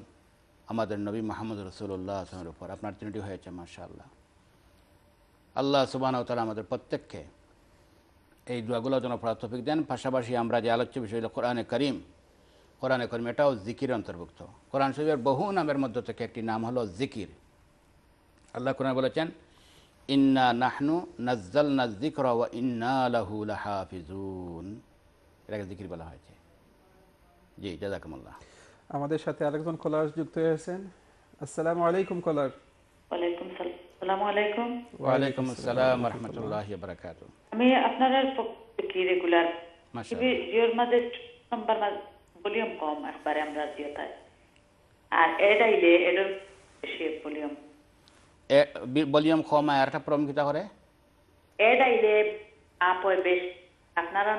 Speaker 2: আমাদের নবী মাহমুদ রসুল্লাহ আসলামের উপর আপনার তিনটি হয়েছে মাসা আল্লাহ সুবাহ তালা আমাদের প্রত্যেককে এই দোয়াগুলো যেন পড়ার দেন পাশাপাশি আমরা যে আলোচ্য বিষয় হলো কোরআনে করিম কোরআনে করিম এটাও জিকির অন্তর্ভুক্ত কোরআন শরীফের বহু নামের মধ্য থেকে একটি নাম হলো জিকির আল্লাহ কোরআন বলেছেন ইন্না নাহনু নাজ্জাল নাজিক ইন্না লাহুল হাফিজুন এটাকে জিকির বলা হয়েছে জি জাজাকুমুল্লাহ
Speaker 1: আমাদের সাথে আরেকজন কলার যুক্ত হয়েছেন আসসালামু আলাইকুম কলার ওয়ালাইকুম আসসালাম রাহমাতুল্লাহি ওয়া বারাকাতুহু
Speaker 3: আমি কি রেগুলার জিওর মাঝে নাম্বার ভলিউম কম একবারে আমরা দিয়ে আর এটাইলে বেশি ভলিউম
Speaker 2: ভলিউম কম আর একটা প্রবলেম কিটা করে
Speaker 3: এটাইলে আপয় বেশ আপনারা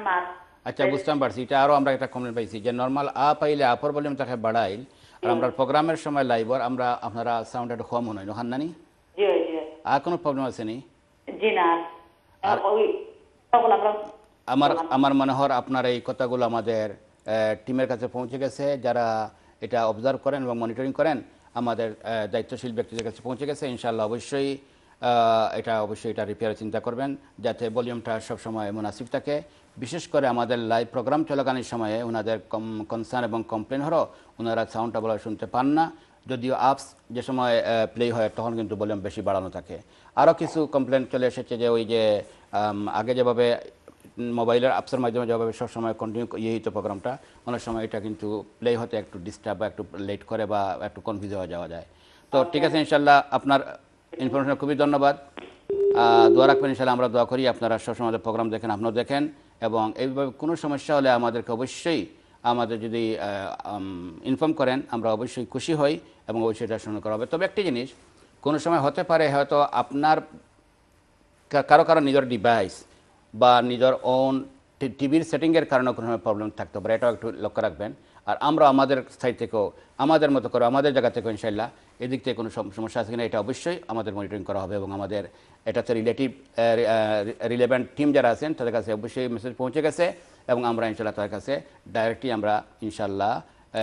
Speaker 2: আচ্ছা বুঝতাম পারছি এটা আরও আমরা একটা কমপ্লেন পাইছি যে নর্মাল আ পাইলে আপর ভলিউম তাকে বাড়াইল আর আমরা প্রোগ্রামের সময় লাইভর আমরা আপনারা সাউন্ড একটু কম হন হান নানি আর কোনো প্রবলেম আছে নি আমার আমার মনে হয় আপনার এই কথাগুলো আমাদের টিমের কাছে পৌঁছে গেছে যারা এটা অবজার্ভ করেন এবং মনিটরিং করেন আমাদের দায়িত্বশীল ব্যক্তিদের কাছে পৌঁছে গেছে ইনশাল্লাহ অবশ্যই এটা অবশ্যই এটা রিপেয়ার চিন্তা করবেন যাতে ভলিউমটা সবসময় মুনাসিব থাকে বিশেষ করে আমাদের লাইভ প্রোগ্রাম চলাকালীন সময়ে ওনাদের কম কনসার্ন এবং কমপ্লেন হলো ওনারা সাউন্ডটা ভালো শুনতে পান না যদিও আপস যে সময় প্লে হয় তখন কিন্তু ভলিউম বেশি বাড়ানো থাকে আরও কিছু কমপ্লেন চলে এসেছে যে ওই যে আগে যেভাবে মোবাইলের আপসের মাধ্যমে যেভাবে সবসময় কন্টিনিউ ইয়ে হইতো প্রোগ্রামটা অনেক সময় এটা কিন্তু প্লে হতে একটু ডিস্টার্ব বা একটু লেট করে বা একটু কনফিউজ হয়ে যাওয়া যায় তো ঠিক আছে ইনশাল্লাহ আপনার ইনফরমেশন খুবই ধন্যবাদ দোয়া রাখবেন ইনশাল্লাহ আমরা দোয়া করি আপনারা সবসময় প্রোগ্রাম দেখেন আপনারা দেখেন এবং এইভাবে কোনো সমস্যা হলে আমাদেরকে অবশ্যই আমাদের যদি ইনফর্ম করেন আমরা অবশ্যই খুশি হই এবং অবশ্যই এটা শুনে করা হবে তবে একটি জিনিস কোনো সময় হতে পারে হয়তো আপনার কারো কারো নিজের ডিভাইস বা নিজের ওন টিভির সেটিংয়ের কারণে কোনো সময় প্রবলেম থাকতে পারে এটাও একটু লক্ষ্য রাখবেন আর আমরা আমাদের স্থায়ী থেকেও আমাদের মতো করে আমাদের জায়গা থেকেও ইনশাল্লাহ এদিক থেকে কোনো সমস্যা আছে কিনা এটা অবশ্যই আমাদের মনিটরিং করা হবে এবং আমাদের এটাতে রিলেটিভ রিলেভেন্ট টিম যারা আছেন তাদের কাছে অবশ্যই মেসেজ পৌঁছে গেছে এবং আমরা ইনশাল্লাহ তাদের কাছে ডাইরেক্টলি আমরা ইনশাল্লাহ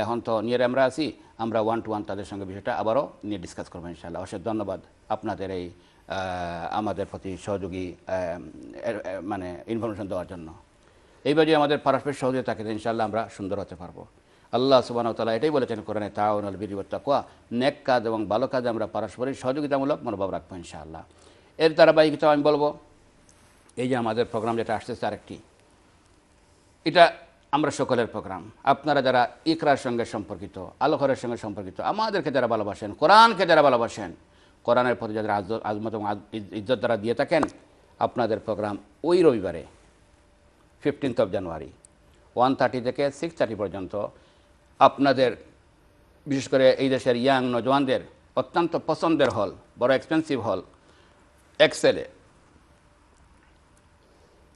Speaker 2: এখন তো নিয়ে আমরা আছি আমরা ওয়ান টু ওয়ান তাদের সঙ্গে বিষয়টা আবারও নিয়ে ডিসকাস করবো ইনশাল্লাহ অশেষ ধন্যবাদ আপনাদের এই আমাদের প্রতি সহযোগী মানে ইনফরমেশন দেওয়ার জন্য এইভাবে আমাদের পারস্পরিক সহযোগিতা থাকে ইনশাল্লাহ আমরা সুন্দর হতে পারবো আল্লাহ সুবাহতালা এটাই বলেছেন কোরআনে তাওন আল বিরিবর তাকুয়া নেক কাজ এবং ভালো কাজে আমরা পারস্পরিক সহযোগিতামূলক মনোভাব রাখবো ইনশাআল্লাহ এর ধারাবাহিকতাও আমি বলবো এই যে আমাদের প্রোগ্রাম যেটা আসতেছে আরেকটি এটা আমরা সকলের প্রোগ্রাম আপনারা যারা ইকরার সঙ্গে সম্পর্কিত আলোকরের সঙ্গে সম্পর্কিত আমাদেরকে যারা ভালোবাসেন কোরআনকে যারা ভালোবাসেন কোরআনের প্রতি যাদের আজমত এবং ইজ্জত দ্বারা দিয়ে থাকেন আপনাদের প্রোগ্রাম ওই রবিবারে fifteenth of January one thirty থেকে সিক্স থার্টি পর্যন্ত আপনাদের বিশেষ করে এই দেশের ইয়াং নজওয়ানদের অত্যন্ত পছন্দের হল বড় এক্সপেন্সিভ হল এক্সেলে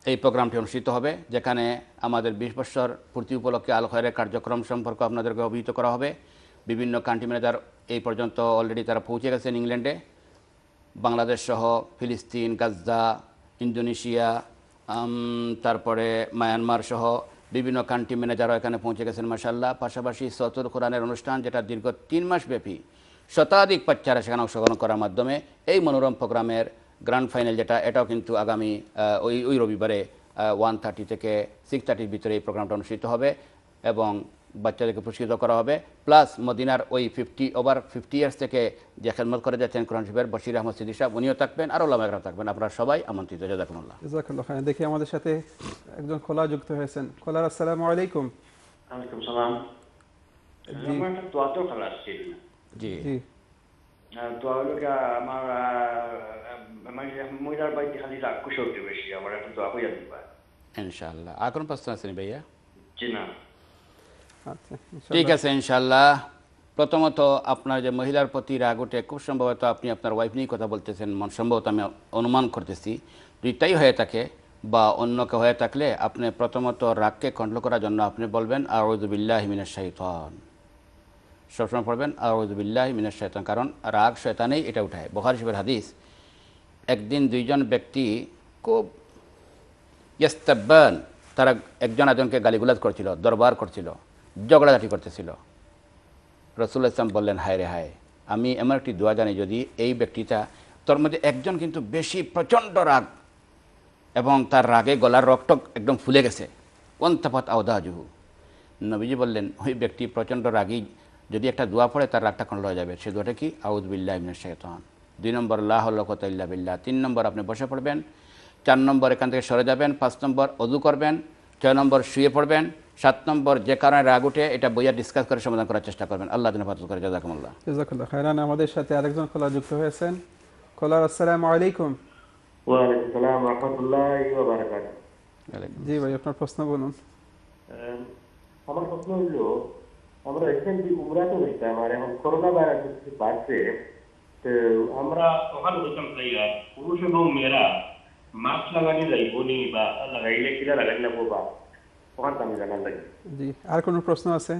Speaker 2: এই প্রোগ্রামটি অনুষ্ঠিত হবে যেখানে আমাদের বিশ বছর পূর্তি উপলক্ষে আল খয়ের কার্যক্রম সম্পর্কে আপনাদেরকে অভিহিত করা হবে বিভিন্ন কান্ট্রি ম্যানেজার এই পর্যন্ত অলরেডি তারা পৌঁছে গেছেন ইংল্যান্ডে বাংলাদেশ সহ ফিলিস্তিন গাজা ইন্দোনেশিয়া তারপরে মায়ানমার সহ বিভিন্ন কান্ট্রি ম্যানেজারও এখানে পৌঁছে গেছেন মাসাল্লাহ পাশাপাশি সতুল কোরআনের অনুষ্ঠান যেটা দীর্ঘ তিন মাস ব্যাপী শতাধিক বাচ্চারা সেখানে অংশগ্রহণ করার মাধ্যমে এই মনোরম প্রোগ্রামের গ্রান্ড ফাইনাল যেটা এটাও কিন্তু আগামী ওই ওই রবিবারে ওয়ান থার্টি থেকে সিক্স থার্টির ভিতরে এই প্রোগ্রামটা অনুষ্ঠিত হবে এবং বাচ্চাদেরকে পুরস্কৃত করা হবে প্লাস মদিনার ওই ফিফটি ওভার ফিফটি ইয়ার্স থেকে যে খেদমত করে যাচ্ছেন কোরআন শিবের বশির আহমদ সিদ্দি সাহেব উনিও থাকবেন আর ওলামা একরাম থাকবেন আপনারা সবাই আমন্ত্রিত জাজাকুল্লাহ
Speaker 1: জাজাকুল্লাহ খান দেখি আমাদের সাথে একজন খোলা যুক্ত হয়েছেন খোলার আসসালামু আলাইকুম আলাইকুম সালাম জি জি
Speaker 2: আমার মানে মহিলার বাড়িতে খালি আর কোন প্রশ্ন আছেন ভাইয়া
Speaker 3: জি না
Speaker 1: আচ্ছা, ঠিক
Speaker 2: আছে ইনশাল্লাহ প্রথমত আপনার যে মহিলার প্রতি রাগ ওঠে খুব সম্ভবত আপনি আপনার ওয়াইফ নিয়ে কথা বলতেছেন সম্ভবত আমি অনুমান করতেছি দুইটাই হয়ে থাকে বা অন্যকে হয়ে থাকলে আপনি প্রথমত রাগকে কন্ট্রোল করার জন্য আপনি বলবেন আরজুবিল্লাহ হিমিনা শাহিতন সবসময় পড়বেন আরজুবিল্লাহ হিমিনা শৈতান কারণ রাগ শৈতানেই এটা উঠায় বহার শিবের হাদিস একদিন দুইজন ব্যক্তি খুব ইস্তাব্বান তারা একজন একজনকে গালিগুলাজ করছিল দরবার করছিল ঝগড়াঝাটি করতেছিল রসুল ইসলাম বললেন হায় রে হায় আমি এমন একটি দোয়া জানি যদি এই ব্যক্তিটা তোর মধ্যে একজন কিন্তু বেশি প্রচণ্ড রাগ এবং তার রাগে গলার রক্ত একদম ফুলে গেছে কন্তাপাত আওদাজুহু নবীজি বললেন ওই ব্যক্তি প্রচণ্ড রাগি যদি একটা দোয়া পড়ে তার রাগটা খন্ড হয়ে যাবে সে দোয়াটা কি আউদ বিল্লা ইমিন শেতহান দুই নম্বর লাহ লাহল্লাকতাল্লা বিল্লা তিন নম্বর আপনি বসে পড়বেন চার নম্বর এখান থেকে সরে যাবেন পাঁচ নম্বর অজু করবেন ছয় নম্বর শুয়ে পড়বেন সাত নম্বর যে কারণে রাগ উঠে এটা বইয়া ডিসকাস করে সমাধান করার চেষ্টা করবেন আল্লাহ দিন ফাতুল করে জাজাকুমুল্লাহ
Speaker 1: জাজাকুল্লাহ খাইরান আমাদের সাথে আরেকজন খোলা যুক্ত হয়েছেন খোলা আসসালামু আলাইকুম
Speaker 2: ওয়া
Speaker 3: আলাইকুম ওয়া রাহমাতুল্লাহি ওয়া বারাকাতুহু
Speaker 1: জি ভাই আপনার প্রশ্ন বলুন
Speaker 3: আমার প্রশ্ন হলো আমরা রিসেন্টলি উমরা তো হইছে আমার এখন করোনা ভাইরাস বাড়ছে তো আমরা ওখান ওখানে হইতাম পুরুষ এবং মেয়েরা মাস্ক লাগানি যাইব নি বা লাগাইলে কিনা লাগাইলে বা
Speaker 1: জি আর কোনো প্রশ্ন আছে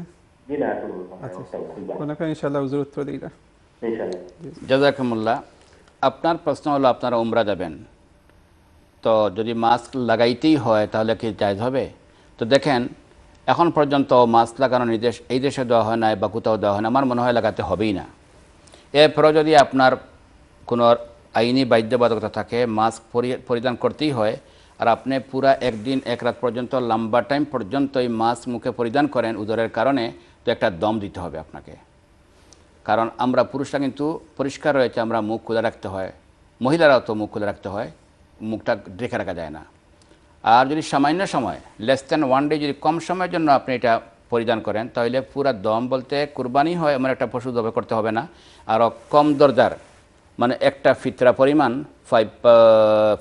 Speaker 3: আচ্ছা,
Speaker 2: আপনার প্রশ্ন হলো আপনারা উমরা যাবেন তো যদি মাস্ক লাগাইতেই হয় তাহলে কি জায়জ হবে তো দেখেন এখন পর্যন্ত মাস্ক লাগানোর নির্দেশ এই দেশে দেওয়া হয় না বা কোথাও দেওয়া হয় না আমার মনে হয় লাগাতে হবেই না এরপরেও যদি আপনার কোনো আইনি বাধ্যবাধকতা থাকে মাস্ক পরিধান করতেই হয় আর আপনি পুরা একদিন এক রাত পর্যন্ত লম্বা টাইম পর্যন্ত এই মাস্ক মুখে পরিধান করেন উদরের কারণে তো একটা দম দিতে হবে আপনাকে কারণ আমরা পুরুষরা কিন্তু পরিষ্কার রয়েছে আমরা মুখ খোলা রাখতে হয় মহিলারাও তো মুখ খোলা রাখতে হয় মুখটা ঢেকে রাখা যায় না আর যদি সামান্য সময় লেস দ্যান ওয়ান ডে যদি কম সময়ের জন্য আপনি এটা পরিধান করেন তাহলে পুরা দম বলতে কুরবানি হয় এমন একটা পশু দবে করতে হবে না আরও কম দরদার মানে একটা ফিতরা পরিমাণ ফাইভ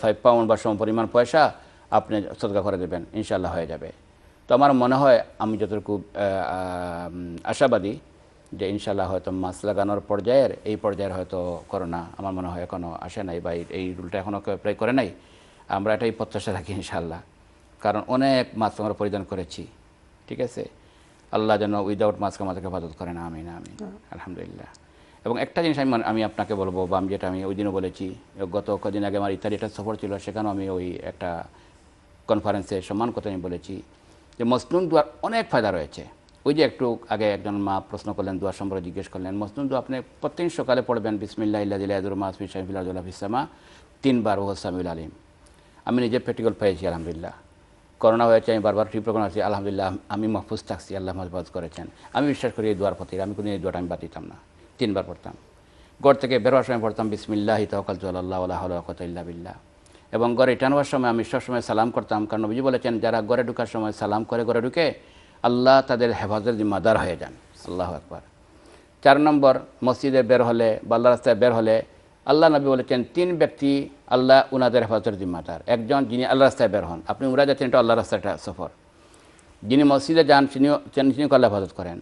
Speaker 2: ফাইভ পাউন্ড বা সমপরিমাণ পয়সা আপনি সদকা করে দেবেন ইনশাল্লাহ হয়ে যাবে তো আমার মনে হয় আমি যতটুকু আশাবাদী যে ইনশাল্লাহ হয়তো মাছ লাগানোর পর্যায়ের এই পর্যায়ের হয়তো করোনা আমার মনে হয় এখনও আসে নাই বা এই রুলটা এখনও কেউ অ্যাপ্লাই করে নাই আমরা এটাই প্রত্যাশা রাখি ইনশাল্লাহ কারণ অনেক মাছ আমরা পরিধান করেছি ঠিক আছে আল্লাহ যেন উইদাউট মাস্ক আমাদেরকে হেফাজত আমি না আমি আলহামদুলিল্লাহ এবং একটা জিনিস আমি আমি আপনাকে বলবো বা আমি যেটা আমি ওই দিনও বলেছি গত কদিন আগে আমার ইতালি একটা সফর ছিল সেখানেও আমি ওই একটা কনফারেন্সে সম্মান কথা আমি বলেছি যে মসনুন দুয়ার অনেক ফায়দা রয়েছে ওই যে একটু আগে একজন মা প্রশ্ন করলেন দুয়ার সম্পর্কে জিজ্ঞেস করলেন মসনুন দুয়া আপনি প্রত্যেক সকালে পড়বেন বিসমিল্লা ইল্লাদুরমা ইসলামা তিনবার ওহসামিউল আলিম আমি নিজে প্র্যাকটিক্যাল পেয়েছি আলহামদুলিল্লাহ করোনা হয়েছে আমি বারবার প্রকরণ আছি আলহামদুলিল্লাহ আমি মহফুজ থাকছি আল্লাহ মাহফুজ করেছেন আমি বিশ্বাস করি এই দুয়ার প্রতি আমি কোনো এই দোয়াটা আমি বাদ দিতাম না তিনবার পড়তাম ঘর থেকে বেরোয়ার সময় পড়তাম বিসমিল্লাহি তহকাল জল্লাহ আল্লাহ বিল্লা এবং ঘরে টানবার সময় আমি সবসময় সালাম করতাম কারণ নবীজি বলেছেন যারা ঘরে ঢুকার সময় সালাম করে ঘরে ঢুকে আল্লাহ তাদের হেফাজের জিম্মাদার হয়ে যান আল্লাহ আকবার চার নম্বর মসজিদে বের হলে বাল্লা রাস্তায় বের হলে আল্লাহ নবী বলেছেন তিন ব্যক্তি আল্লাহ উনাদের হেফাজের জিম্মাদার একজন যিনি আল্লাহ রাস্তায় বের হন আপনি উমরা যাচ্ছেন এটা আল্লাহ রাস্তায় একটা সফর যিনি মসজিদে যান তিনি তিনি আল্লাহ হেফাজত করেন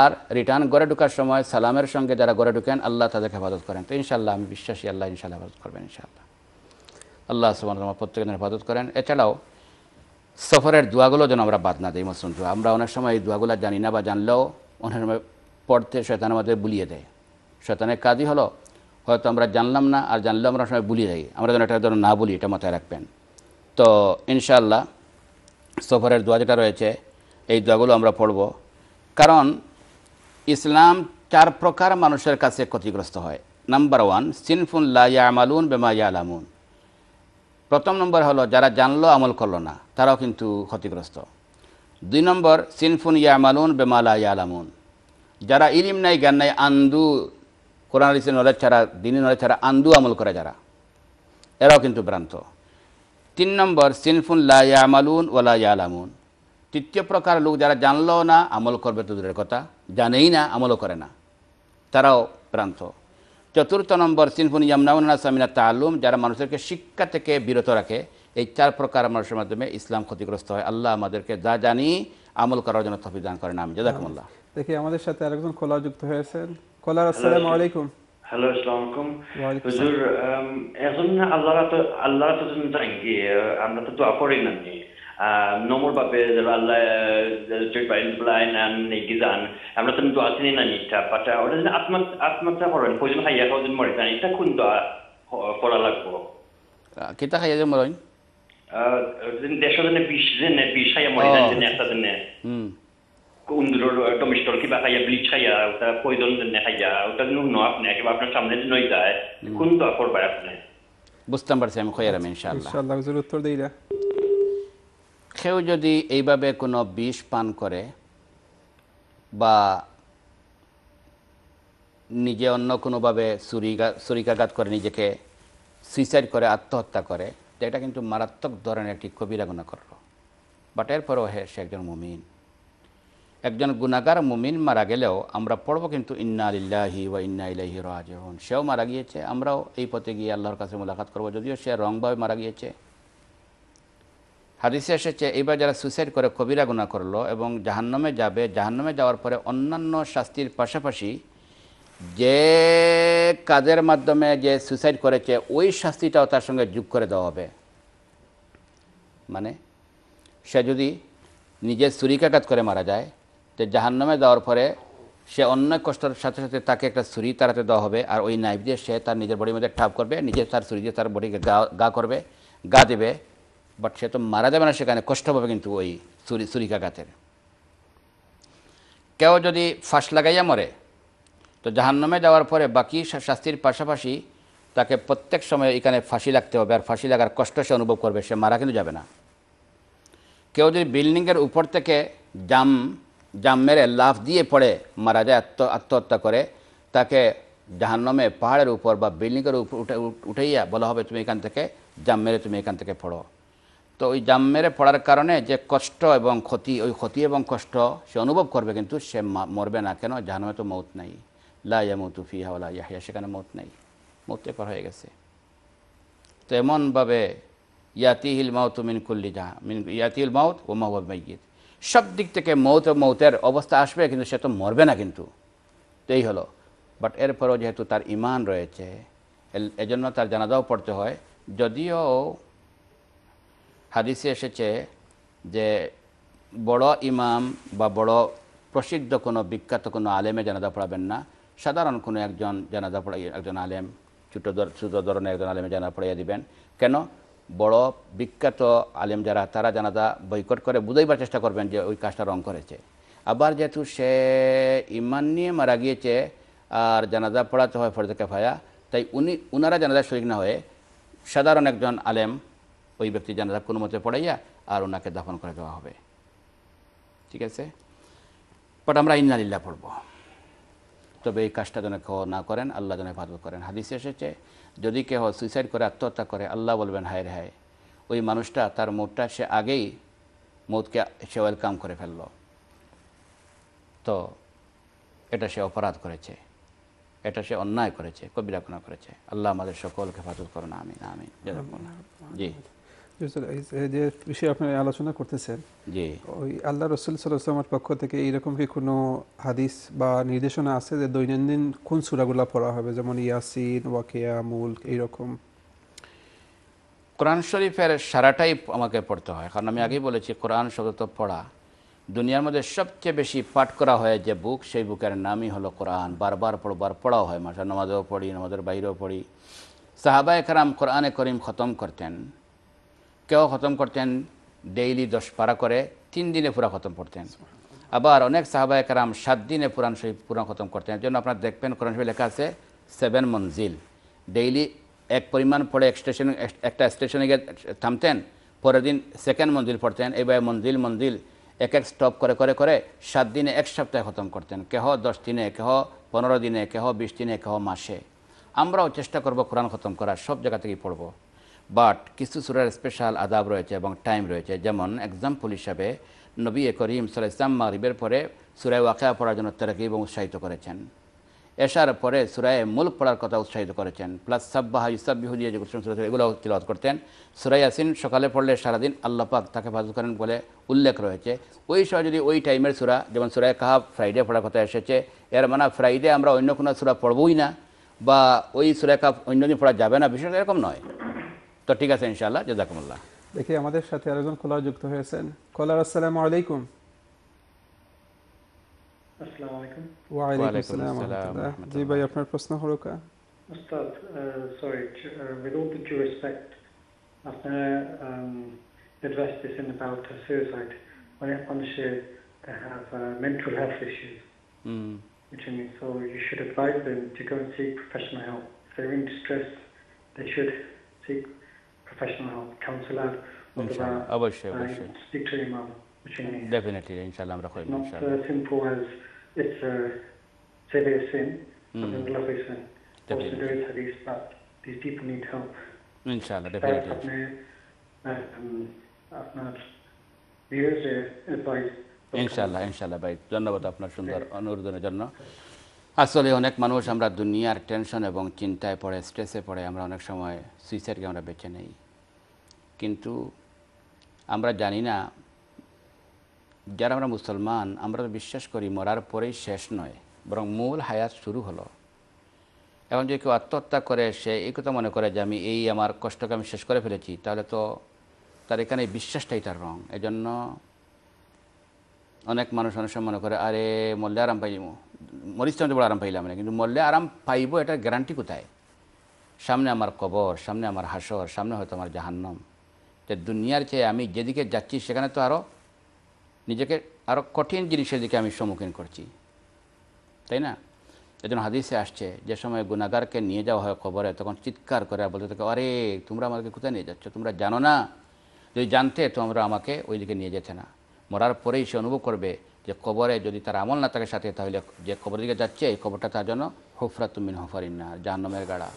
Speaker 2: আর রিটার্ন গড়ে ঢুকার সময় সালামের সঙ্গে যারা গড়ে ঢুকেন আল্লাহ তাদের হেফাজত করেন তো ইনশাল্লাহ আমি বিশ্বাসী আল্লাহ ইনশাল্লাহ হেফাজত করবেন ইনশাআল্লাহ আল্লাহ সুবান প্রত্যেকের হেফাজত করেন এছাড়াও সফরের দোয়াগুলো যেন আমরা বাদ না দিই মসলুম দোয়া আমরা অনেক সময় এই দোয়াগুলো জানি না বা জানলেও অনেক সময় পড়তে শয়তান আমাদের বুলিয়ে দেয় শয়তানের কাজই হলো হয়তো আমরা জানলাম না আর জানলেও আমরা সময় বুলিয়ে দেয় আমরা যেন এটা যেন না বলি এটা মাথায় রাখবেন তো ইনশাআল্লাহ সফরের দোয়া যেটা রয়েছে এই দোয়াগুলো আমরা পড়ব কারণ ইসলাম চার প্রকার মানুষের কাছে ক্ষতিগ্রস্ত হয় নাম্বার ওয়ান সিনফুল্লা ইয়ামালুন বেমা আলামুন প্রথম নম্বর হলো যারা জানলো আমল করলো না তারাও কিন্তু ক্ষতিগ্রস্ত দুই নম্বর সিনফুন ইয়ামালুন বেমালা ইয়ালামুন যারা ইলিম নাই জ্ঞান নাই আন্দু কোরআন নলেজ ছাড়া দিনী নলেজ ছাড়া আন্দু আমল করে যারা এরাও কিন্তু ভ্রান্ত তিন নম্বর সিনফুন লা ইয়ামালুন ওলা ইয়ালামুন তৃতীয় প্রকার লোক যারা জানলো না আমল করবে তো দূরের কথা জানেই না আমলও করে না তারাও প্রান্ত চতুর্থ নম্বর সিনফুন ইয়ামনাউন্না সামিনা তালুম যারা মানুষদেরকে শিক্ষা থেকে বিরত রাখে এই চার প্রকার মানুষের মাধ্যমে ইসলাম ক্ষতিগ্রস্ত হয় আল্লাহ আমাদেরকে যা জানি আমল করার জন্য তফি দান করেন আমি জাজাকুমুল্লাহ
Speaker 1: দেখি আমাদের সাথে আরেকজন খোলা যুক্ত হয়েছেন খোলার আসসালামু আলাইকুম
Speaker 2: হ্যালো আসসালামুকুম হুজুর এখন আল্লাহ আল্লাহ তো জানেন কি আমরা তো দোয়া করি না Um, no more papers, Allah, strict line and Gizan. I'm not to ask in Anita, but I was an Atmat Atmata for a poison higher house in Morris, and it's a Kunda for a lago. Kita haya je moroin. দেশ জনে বিশ জনে বিশ হাইয়া মরে যান জনে একটা জনে কুন্দুর টমেটোর কিবা খাইয়া ব্লিচ খাইয়া ওটা পয়দন জন্য খাইয়া ওটা নুন আপনি কিবা আপনার সামনে নই যায় কোন দোয়া করবে আপনি বুঝতাম পারছি আমি খয়ারাম
Speaker 1: ইনশাআল্লাহ ইনশাআল্লাহ উত্তর দেই
Speaker 2: কেউ যদি এইভাবে কোনো বিষ পান করে বা নিজে অন্য কোনোভাবে ছুরিকা সুরিকাঘাত করে নিজেকে সুইসাইড করে আত্মহত্যা করে এটা কিন্তু মারাত্মক ধরনের একটি কবিরা গুণা করল বাট এরপরেও হে সে একজন মুমিন একজন গুণাগার মুমিন মারা গেলেও আমরা পড়ব কিন্তু ইন্না আলিল্লাহি বা ইন্না ইলাহি রাজন সেও মারা গিয়েছে আমরাও এই পথে গিয়ে আল্লাহর কাছে মোলাকাত করবো যদিও সে রংভাবে মারা গিয়েছে হাদিসে এসেছে এইবার যারা সুইসাইড করে কবিরা গুণা করলো এবং জাহান্নামে যাবে জাহান্নামে যাওয়ার পরে অন্যান্য শাস্তির পাশাপাশি যে কাজের মাধ্যমে যে সুইসাইড করেছে ওই শাস্তিটাও তার সঙ্গে যোগ করে দেওয়া হবে মানে সে যদি নিজের ছুরিকাঘাত করে মারা যায় তো জাহান্নামে যাওয়ার পরে সে অন্য কষ্টের সাথে সাথে তাকে একটা ছুরি তাড়াতে দেওয়া হবে আর ওই নাইফ দিয়ে সে তার নিজের বডির মধ্যে ঠাপ করবে নিজের তার ছুরি দিয়ে তার বডিকে গা গা করবে গা দেবে বাট সে তো মারা যাবে না সেখানে কষ্ট পাবে কিন্তু ওই চুরি চুরিকাঘাতের কেউ যদি ফাঁস লাগাইয়া মরে তো জাহান্নামে যাওয়ার পরে বাকি শাস্তির পাশাপাশি তাকে প্রত্যেক সময় এখানে ফাঁসি লাগতে হবে আর ফাঁসি লাগার কষ্ট সে অনুভব করবে সে মারা কিন্তু যাবে না কেউ যদি বিল্ডিংয়ের উপর থেকে জাম জাম মেরে লাফ দিয়ে পড়ে মারা যায় আত্ম আত্মহত্যা করে তাকে জাহান্নামে পাহাড়ের উপর বা বিল্ডিংয়ের উপর উঠে উঠাইয়া বলা হবে তুমি এখান থেকে জাম মেরে তুমি এখান থেকে পড়ো তো ওই জাম মেরে পড়ার কারণে যে কষ্ট এবং ক্ষতি ওই ক্ষতি এবং কষ্ট সে অনুভব করবে কিন্তু সে মরবে না কেন জাহানমে তো মৌত নাই লাইয়ামুতু ফি হাওলা ইয়াহিয়া সেখানে মৌত নাই মৌতে পর হয়ে গেছে তো এমনভাবে ইয়াতিহিল মাউত মিন কুল্লি জাহা মিন ইয়াতিহিল মাউত ও মাহবুব মাইগিদ সব দিক থেকে মৌত মৌতের অবস্থা আসবে কিন্তু সে তো মরবে না কিন্তু তো এই হলো বাট এরপরও যেহেতু তার ইমান রয়েছে এজন্য তার জানাজাও পড়তে হয় যদিও হাদিসে এসেছে যে বড় ইমাম বা বড় প্রসিদ্ধ কোনো বিখ্যাত কোনো আলেমে জানাজা পড়াবেন না সাধারণ কোনো একজন জানাজা পড়া একজন আলেম ছোটো ছোটো ধরনের একজন আলেমে জানা পড়াইয়া দিবেন কেন বড় বিখ্যাত আলেম যারা তারা জানাজা বৈকট করে বুঝাইবার চেষ্টা করবেন যে ওই কাজটা রং করেছে আবার যেহেতু সে ইমান নিয়ে মারা গিয়েছে আর জানাজা পড়াতে হয় ফরজে কেফায়া তাই উনি ওনারা জানাজা শরিক না হয়ে সাধারণ একজন আলেম ওই ব্যক্তি জানাজা কোনো মতে পড়াইয়া আর ওনাকে দাফন করে দেওয়া হবে ঠিক আছে বাট আমরা ইন্নালিল্লা পড়ব তবে এই কাজটা যেন কেউ না করেন আল্লাহ যেন হেফাজত করেন হাদিস এসেছে যদি কেউ সুইসাইড করে আত্মহত্যা করে আল্লাহ বলবেন হায় হায় ওই মানুষটা তার মোটটা সে আগেই মৌতকে সে ওয়েলকাম করে ফেলল তো এটা সে অপরাধ করেছে এটা সে অন্যায় করেছে কবিরাকনা করেছে আল্লাহ আমাদের সকলকে হেফাজত করুন আমি আমিন জি
Speaker 1: বিষয়ে আপনারা আলোচনা করতেছেন জি ওই আল্লাহ রসুল সাল্লামের পক্ষ থেকে এইরকম কি কোনো হাদিস বা নির্দেশনা আছে যে দৈনন্দিন কোন সুরাগুলা পড়া হবে যেমন ইয়াসিন ওয়াকিয়া মুল্ক এইরকম কোরআন
Speaker 2: শরীফের সারাটাই আমাকে পড়তে হয় কারণ আমি আগেই বলেছি কোরআন শরীফ পড়া দুনিয়ার মধ্যে সবচেয়ে বেশি পাঠ করা হয় যে বুক সেই বুকের নামই হলো কোরআন বারবার পড়বার পড়াও হয় মাসা নমাজেও পড়ি নমাজের বাইরেও পড়ি সাহাবা একরাম কোরআনে করিম খতম করতেন কেউ খতম করতেন ডেইলি দশ পারা করে তিন দিনে পুরা খতম করতেন আবার অনেক সাহাবা একরাম সাত দিনে পুরাণ শরীফ পুরাণ খতম করতেন এর জন্য আপনারা দেখবেন কোরআন শরীফ লেখা আছে সেভেন মঞ্জিল ডেইলি এক পরিমাণ পড়ে এক স্টেশন একটা স্টেশনে গিয়ে থামতেন পরের দিন সেকেন্ড মঞ্জিল পড়তেন এইভাবে মঞ্জিল মঞ্জিল এক এক স্টপ করে করে করে সাত দিনে এক সপ্তাহে খতম করতেন কেহ দশ দিনে কেহ পনেরো দিনে কেহ বিশ দিনে কেহ মাসে আমরাও চেষ্টা করব কোরআন খতম করার সব জায়গা থেকেই পড়বো বাট কিছু সুরার স্পেশাল আদাব রয়েছে এবং টাইম রয়েছে যেমন এক্সাম্পল হিসাবে নবী করিম সাল ইসলাম মারিবের পরে সুরায় ওয়াকা পড়ার জন্য তেরাকিব উৎসাহিত করেছেন এশার পরে সুরায় মুল পড়ার কথা উৎসাহিত করেছেন প্লাস সাব্বাহা ইসাব্বিহু দিয়ে যেগুলো এগুলো তিলত করতেন সুরাই আসিন সকালে পড়লে সারাদিন আল্লাহ পাক তাকে ফাজ করেন বলে উল্লেখ রয়েছে ওই সময় যদি ওই টাইমের সুরা যেমন সুরায় কাহা ফ্রাইডে পড়ার কথা এসেছে এর মানে ফ্রাইডে আমরা অন্য কোনো সুরা পড়বই না বা ওই সুরায় অন্য অন্যদিন পড়া যাবে না বিষয়টা এরকম নয় তো ঠিক আছে ইনশাআল্লাহ জাজাকুমুল্লাহ
Speaker 1: দেখি আমাদের সাথে আরেকজন কলার যুক্ত হয়েছেন কলার আসসালামু আলাইকুম আসসালামু আলাইকুম ওয়া আলাইকুম আসসালাম জি ভাই আপনার প্রশ্ন হলো কা
Speaker 3: Ustad, uh, sorry, uh, with all due respect, I've never um, addressed this in about suicide. When it comes to they have uh, mental health issues, mm. which I mean, so you should advise them to go and seek professional help. If they're in distress, they should seek professional help, counselor, whatever. Abhishek, Abhishek. Speak to Imam.
Speaker 2: Definitely, inshallah, Amra Khoyim, inshallah. Not as
Speaker 3: simple as it's a severe sin, mm. but a lovely sin. Also, there is hadith that these people need help.
Speaker 2: ইনশাআল্লাহ definitely
Speaker 3: আপনি আপনার ভিউজে advice
Speaker 2: ইনশাআল্লাহ ইনশাআল্লাহ ভাই ধন্যবাদ আপনার সুন্দর অনুরোধনের জন্য আসলে অনেক মানুষ আমরা দুনিয়ার টেনশন এবং চিন্তায় পড়ে স্ট্রেসে পড়ে আমরা অনেক সময় সুইসাইডকে আমরা বেছে নেই কিন্তু আমরা জানি না যারা আমরা মুসলমান আমরা তো বিশ্বাস করি মরার পরেই শেষ নয় বরং মূল হায়াত শুরু হলো এখন যদি কেউ আত্মহত্যা করে সে এই কথা মনে করে যে আমি এই আমার কষ্টকে আমি শেষ করে ফেলেছি তাহলে তো তার এখানে বিশ্বাসটাই তার রং এজন্য অনেক মানুষ অনেক সময় মনে করে আরে মল্লে আরাম পাই মরিস তো বড় আরাম পাইলাম না কিন্তু মল্লে আরাম পাইব এটা গ্যারান্টি কোথায় সামনে আমার কবর সামনে আমার হাসর সামনে হয়তো আমার জাহান্নম যে দুনিয়ার চেয়ে আমি যেদিকে যাচ্ছি সেখানে তো আরও নিজেকে আরও কঠিন জিনিসের দিকে আমি সম্মুখীন করছি তাই না এজন্য হাদিসে আসছে যে সময় গুণাগারকে নিয়ে যাওয়া হয় খবরে তখন চিৎকার করে বলতে থাকে আরে তোমরা আমাকে কোথায় নিয়ে যাচ্ছ তোমরা জানো না যদি জানতে তোমরা আমাকে ওই দিকে নিয়ে যেতে না মরার পরেই সে অনুভব করবে যে কবরে যদি তার আমল না থাকে সাথে তাহলে যে কবর দিকে যাচ্ছে এই কবরটা তার জন্য হফারিন না জাহান্নমের গাড়া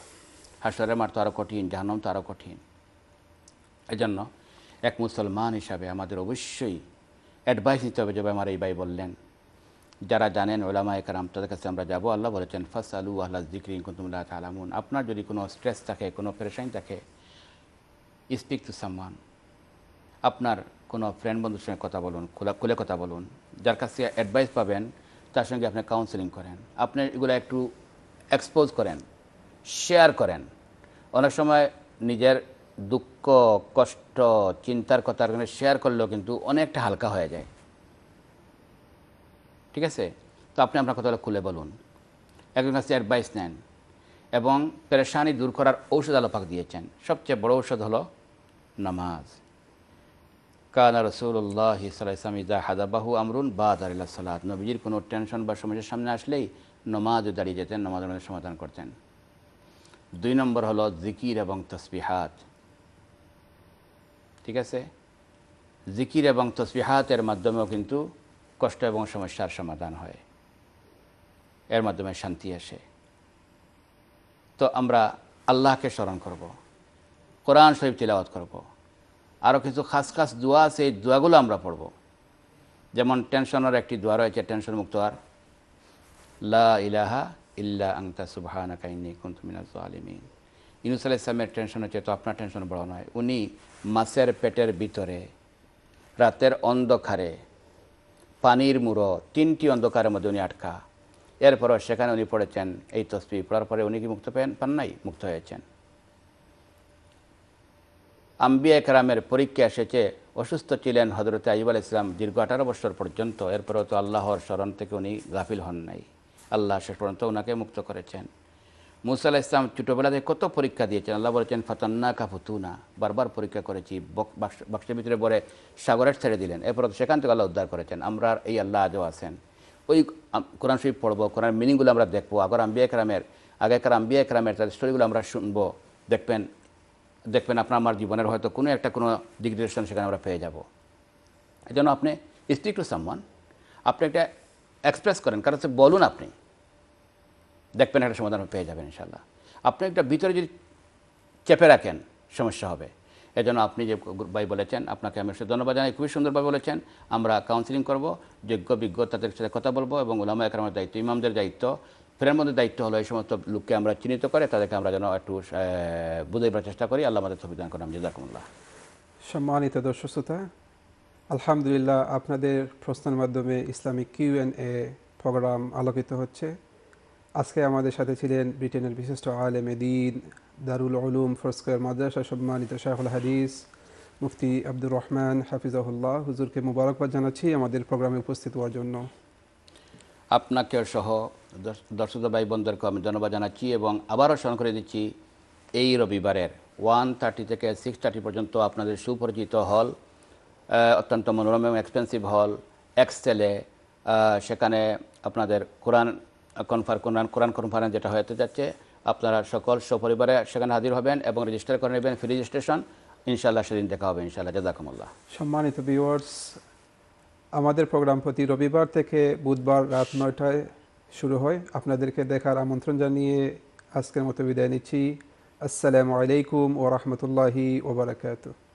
Speaker 2: হাসরের মার তো আরও কঠিন জাহান্নম তো আরও কঠিন এজন্য এক মুসলমান হিসাবে আমাদের অবশ্যই অ্যাডভাইস নিতে হবে যেভাবে আমার এই ভাই বললেন যারা জানেন ওলামা একরাম তাদের কাছে আমরা যাবো আল্লাহ বলেছেন ফাস আলু আল্লাহ জিক্রি কুন্তুমুল্লাহ আলামুন আপনার যদি কোনো স্ট্রেস থাকে কোনো প্রেশানি থাকে স্পিক টু সামান আপনার কোনো ফ্রেন্ড বন্ধুর সঙ্গে কথা বলুন খোলা খুলে কথা বলুন যার কাছে অ্যাডভাইস পাবেন তার সঙ্গে আপনি কাউন্সেলিং করেন আপনি এগুলো একটু এক্সপোজ করেন শেয়ার করেন অনেক সময় নিজের দুঃখ কষ্ট চিন্তার কথার কারণে শেয়ার করলেও কিন্তু অনেকটা হালকা হয়ে যায় ঠিক আছে তো আপনি আপনার কথাগুলো খুলে বলুন একজন কাছে অ্যাডভাইস নেন এবং পেরেশানি দূর করার ঔষধ আলোপাক দিয়েছেন সবচেয়ে বড় ঔষধ হলো নামাজ কানা রসুল্লাহ ইসলাম ইজা হাদাবাহু আমরুন বা দারিল্লা সালাদ নবীজির কোনো টেনশন বা সমস্যার সামনে আসলেই নমাজ দাঁড়িয়ে যেতেন নমাজ সমাধান করতেন দুই নম্বর হলো জিকির এবং তসবিহাত ঠিক আছে জিকির এবং তসবিহাতের মাধ্যমেও কিন্তু কষ্ট এবং সমস্যার সমাধান হয় এর মাধ্যমে শান্তি আসে তো আমরা আল্লাহকে স্মরণ করব। কোরআন শরীফ তিলাওয়াত করব। আরও কিছু খাস খাস দোয়া আছে এই দোয়াগুলো আমরা পড়ব যেমন টেনশনের একটি দোয়া রয়েছে টেনশন মুক্ত আর লা ইলাহা ইল্লা আংতা সুবাহানা কাইনি কুন্তুমিনা আলিমিন ইনুসাল ইসলামের টেনশন হচ্ছে তো আপনার টেনশন বড় নয় উনি মাছের পেটের ভিতরে রাতের অন্ধকারে পানির মুড়ো তিনটি অন্ধকারের মধ্যে উনি আটকা এরপরও সেখানে উনি পড়েছেন এই তসবি পড়ার পরে উনি কি মুক্ত পেন পান নাই মুক্ত হয়েছেন আম্বিয়া একরামের পরীক্ষা এসেছে অসুস্থ ছিলেন হজরত আইব আল ইসলাম দীর্ঘ আঠারো বছর পর্যন্ত এরপরও তো আল্লাহর স্মরণ থেকে উনি গাফিল হন নাই আল্লাহ শেষ পর্যন্ত ওনাকে মুক্ত করেছেন মুসাল্লাহ ইসলাম ছোটোবেলাতে কত পরীক্ষা দিয়েছেন আল্লাহ বলেছেন ফাতান্না ফুতুনা বারবার পরীক্ষা করেছি বাক্সের ভিতরে পরে সাগরের ছেড়ে দিলেন এরপর সেখান থেকে আল্লাহ উদ্ধার করেছেন আমরা এই আল্লাহ আজও আছেন ওই কোরআন শরীফ পড়বো কোরআন মিনিংগুলো আমরা দেখবো আগর আম্বিয়া একরামের আগেকার আম্বিয়া একরামের তাদের স্টোরিগুলো আমরা শুনবো দেখবেন দেখবেন আপনার আমার জীবনের হয়তো কোনো একটা কোনো দিক নির্দেশন সেখানে আমরা পেয়ে যাব এই জন্য আপনি স্ত্রী টু সাম্মান আপনি একটা এক্সপ্রেস করেন কারণ বলুন আপনি দেখবেন একটা সমাধান পেয়ে যাবেন ইনশাল্লাহ আপনি একটা ভিতরে যদি চেপে রাখেন সমস্যা হবে এজন্য আপনি যে ভাই বলেছেন আপনাকে আমি ধন্যবাদ জানাই খুবই সুন্দরভাবে বলেছেন আমরা কাউন্সিলিং করব যোগ্য বিজ্ঞ তাদের সাথে কথা বলবো এবং ওলামা একরামের দায়িত্ব ইমামদের দায়িত্ব মধ্যে দায়িত্ব হলো এই সমস্ত লোককে আমরা চিহ্নিত করে তাদেরকে আমরা যেন একটু বুঝাইবার চেষ্টা করি আল্লাহ আমাদের সবিধান করলাম জাজাকুমুল্লাহ
Speaker 1: সম্মানিত দর্শক শ্রোতা আলহামদুলিল্লাহ আপনাদের প্রশ্নের মাধ্যমে Islamic Q n A program আলোকিত হচ্ছে আজকে আমাদের সাথে ছিলেন ব্রিটেনের বিশিষ্ট আলেম দিন দারুল আলুম ফরস্কর মাদ্রাসা সম্মানিত শাহুল হাদিস মুফতি আব্দুর রহমান হাফিজাহুল্লাহ হুজুরকে মুবারকবাদ জানাচ্ছি আমাদের প্রোগ্রামে উপস্থিত হওয়ার জন্য
Speaker 2: আপনাকে সহ দর্শক ভাই বন্ধুদেরকে আমি ধন্যবাদ জানাচ্ছি এবং আবারও স্মরণ করে দিচ্ছি এই রবিবারের ওয়ান থার্টি থেকে সিক্স থার্টি পর্যন্ত আপনাদের সুপরিচিত হল অত্যন্ত মনোরম এবং এক্সপেন্সিভ হল এক্সেলে সেখানে আপনাদের কোরআন কনফার কোরআন কনফারেন্স যেটা হতে যাচ্ছে আপনারা সকল সপরিবারে সেখানে হাজির হবেন এবং রেজিস্টার করে নেবেন ফ্রি রেজিস্ট্রেশন ইনশাল্লাহ সেদিন দেখা হবে ইনশাল্লাহ জাজাকুমুল্লাহ
Speaker 1: সম্মানিত ভিউয়ার্স আমাদের প্রোগ্রাম প্রতি রবিবার থেকে বুধবার রাত নয়টায় শুরু হয় আপনাদেরকে দেখার আমন্ত্রণ জানিয়ে আজকের মতো বিদায় নিচ্ছি আসসালামু আলাইকুম ও রহমতুল্লাহি ওবরাকাতু